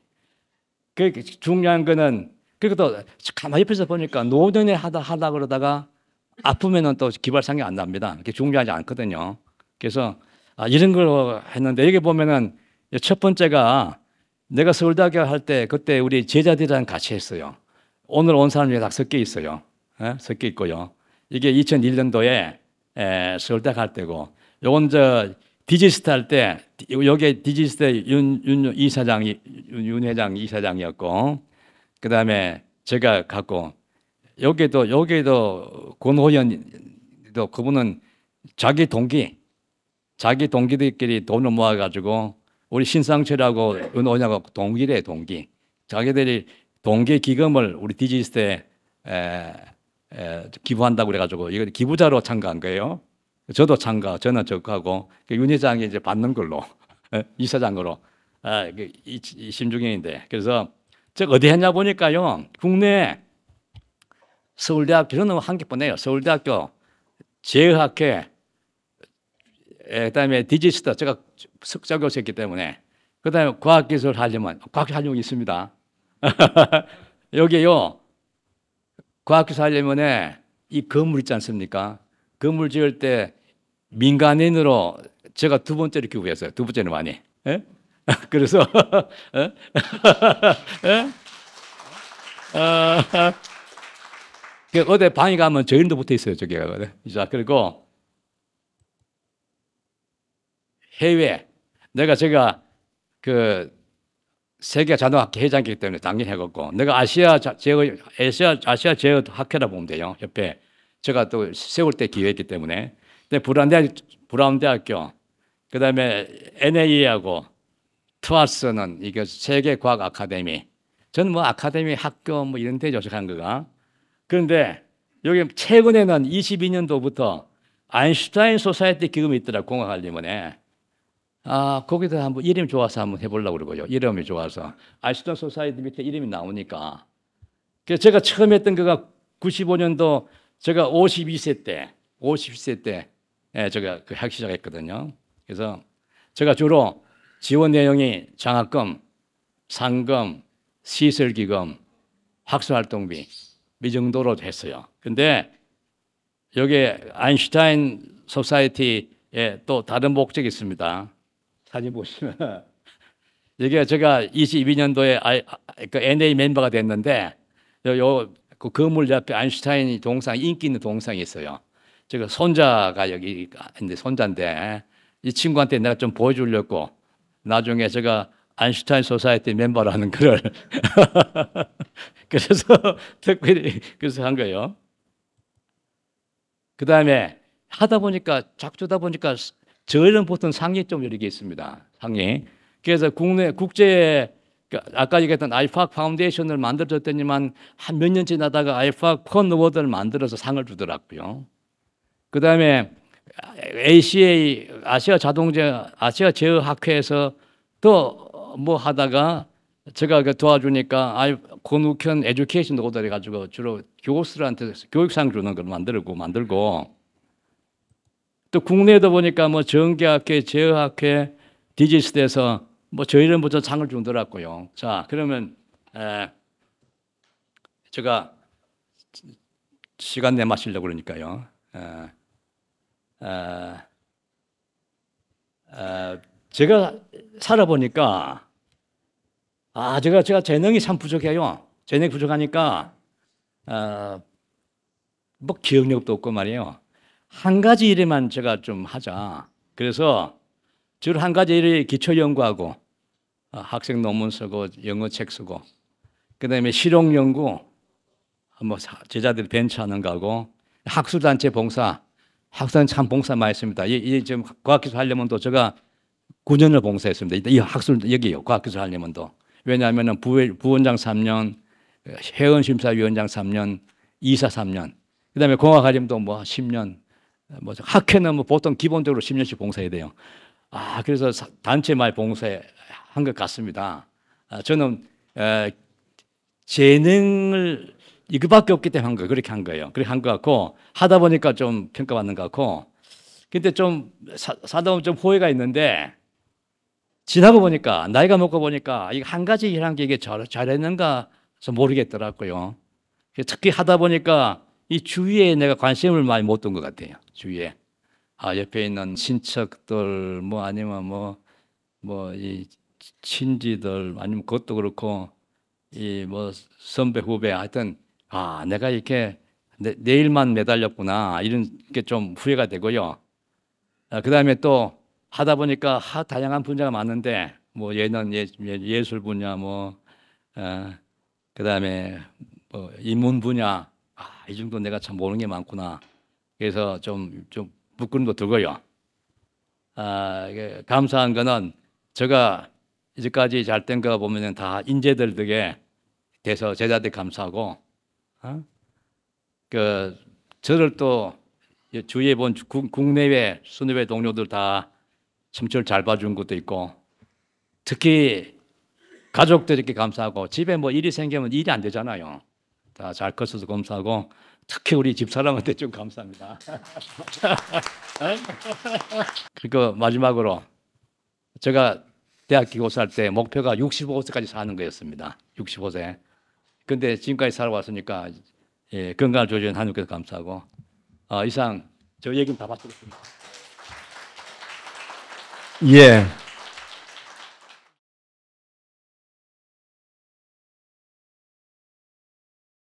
그 중요한 거는, 그리고 또 가만히 옆에서 보니까 노년에 하다, 하다 그러다가 아프면은 또 기발상이 안 납니다. 그게 중요하지 않거든요. 그래서 아, 이런 걸 했는데 여기 보면은 첫 번째가 내가 서울대학교 할 때 그때 우리 제자들이랑 같이 했어요. 오늘 온 사람이 딱 섞여 있어요. 예? 섞여 있고요. 이게 2001년도에 에, 서울대학 할 때고, 요건 저 디지스트 할 때, 요게 디지스트 윤, 윤, 이사장, 윤, 윤 회장 이사장이었고, 그 다음에 제가 갖고, 여기도여기도 권호연도 그분은 자기 동기, 자기 동기들끼리 돈을 모아가지고 우리 신상철하고 은원냐고 동기래 동기. 자기들이 동계 기금을 우리 디지스에 에, 기부한다고 그래가지고 이거 기부자로 참가한 거예요. 저도 참가, 저는 적하고 그 윤 회장이 이제 받는 걸로 이사장으로 아, 그 이, 이 심중인인데 그래서 즉 어디 했냐 보니까요 국내 서울대학교 저는 뭐 한개 보내요 서울대학교 재학회 그다음에 디지스터 제가 석자 교수였기 때문에 그다음에 과학기술 하려면 과학활용이 있습니다. 여기요 과학기술 하려면이 건물 있지 않습니까? 건물 지을 때 민간인으로 제가 두 번째로 기부했어요. 두 번째는 많이. 에? 예? 그래서 에? 에? 어, 어디 방에 가면 저인도 붙어 있어요. 저기가 예? 자 그리고 해외 내가 제가 그 세계 자동학회 회장이기 때문에 당연히 해갖고 내가 아시아 제어 아시아 아시아 제어 학회라 보면 돼요 옆에 제가 또 세울 때 기회했기 때문에 근데 브라운 대 불안대학교 그다음에 NAE하고 트와스는 이거 세계 과학 아카데미 저는 뭐 아카데미 학교 뭐 이런 데 조직한 거가 그런데 여기 최근에는 22년도부터 아인슈타인 소사이어티 기금이 있더라 공학관리문에 아, 거기다 한번 이름 좋아서 한번 해보려고 그러고요. 이름이 좋아서. 아시던 소사이드 밑에 이름이 나오니까. 그래서 제가 처음 했던 거가 95년도 제가 52세 때, 52세 때, 예, 제가 그학 시작했거든요. 그래서 제가 주로 지원 내용이 장학금, 상금, 시설기금, 학술활동비, 이 정도로 했어요. 근데 여기 에 아인슈타인 소사이티에 또 다른 목적이 있습니다. 사진 보시면 이게 제가 22년도에 아, 그 NA 멤버가 됐는데 요, 요그 건물 옆에 아인슈타인 동상 인기 있는 동상이 있어요. 제가 손자가 여기 있는데 손자인데 이 친구한테 내가 좀 보여주려고 나중에 제가 아인슈타인 소사이티 멤버라는 글을 그래서 특별히 그래서 한 거예요. 그 다음에 하다 보니까 작주다 보니까 저희는 보통 상해 좀 여러 개 있습니다. 상해. 그래서 국내 국제 그러니까 아까 얘기했던 아이팍 파운데이션을 만들어줬더니만 한 몇 년 지나다가 아이팍 펀 어워드를 만들어서 상을 주더라고요. 그 다음에 ACA 아시아 자동차 아시아 제어 학회에서 또 뭐 하다가 제가 그 도와주니까 아이 권욱현 에듀케이션 노고다리 가지고 주로 교수들한테 교육상 주는 걸 만들고 만들고 또 국내에도 보니까 뭐정기학회 제어학회, 디지스트에서 뭐, 뭐 저희는부터 장을주들었고요 자, 그러면 에, 제가 시간 내 마시려고 그러니까요. 에, 에, 에, 제가 살아보니까 아, 제가 제가 재능이 참 부족해요. 재능 부족하니까 어, 뭐 기억력도 없고 말이에요. 한 가지 일에만 제가 좀 하자. 그래서 주로 한 가지 일에 기초 연구하고 어, 학생 논문 쓰고 영어 책 쓰고 그다음에 실용 연구 뭐 제자들 벤처하는 거고 학술단체 봉사 학생 참 봉사 많이 했습니다. 이, 이 지금 과학기술 하려면 또 제가 9년을 봉사했습니다. 이 학술 여기요 과학기술 하려면 또 왜냐하면 부원장 부 3년 어, 회원심사위원장 3년 이사 3년 그다음에 공학관림도뭐 10년 뭐 학회는 뭐 보통 기본적으로 10년씩 봉사해야 돼요. 아, 그래서 단체 말 봉사한 것 같습니다. 아, 저는 에, 재능을 이거밖에 없기 때문에 한 거예요. 그렇게 한 거예요. 그렇게 한 것 같고 하다 보니까 좀 평가받는 것 같고 근데 좀 사, 사다 보면 좀 후회가 있는데 지나고 보니까 나이가 먹고 보니까 이 한 가지 일한 게 이게 잘, 잘했는가 해서 모르겠더라고요. 특히 하다 보니까 이 주위에 내가 관심을 많이 못 둔 것 같아요. 주위에 아 옆에 있는 친척들 뭐 아니면 뭐 뭐 이 친지들 아니면 그것도 그렇고 이 뭐 선배 후배 하여튼 아 내가 이렇게 내, 내 일만 매달렸구나 이런 게 좀 후회가 되고요. 아, 그 다음에 또 하다 보니까 하, 다양한 분야가 많은데 뭐 예는 예, 예, 예술 분야 뭐 아, 그다음에 뭐 인문 분야 아, 이 정도 내가 참 모르는 게 많구나. 그래서 좀, 좀 부끄럼도 들고요. 아, 이게 감사한 거는 제가 이제까지 잘 된 거 보면 다 인재들 덕에 돼서 제자들 감사하고, 어? 그, 저를 또 주위에 본 국내외 수뇌회 동료들 다 춤출 잘 봐준 것도 있고, 특히 가족들 이게 감사하고, 집에 뭐 일이 생기면 일이 안 되잖아요. 다잘 커서도 감사하고, 특히 우리 집사람한테 좀 감사합니다. 그리고 마지막으로 제가 대학 기고할때 목표가 65세까지 사는 거였습니다. 65세. 근데 지금까지 살아왔으니까 예, 건강을 조절한 하나님께서 감사하고 아, 이상 저 얘기는 다 마치겠습니다.
예.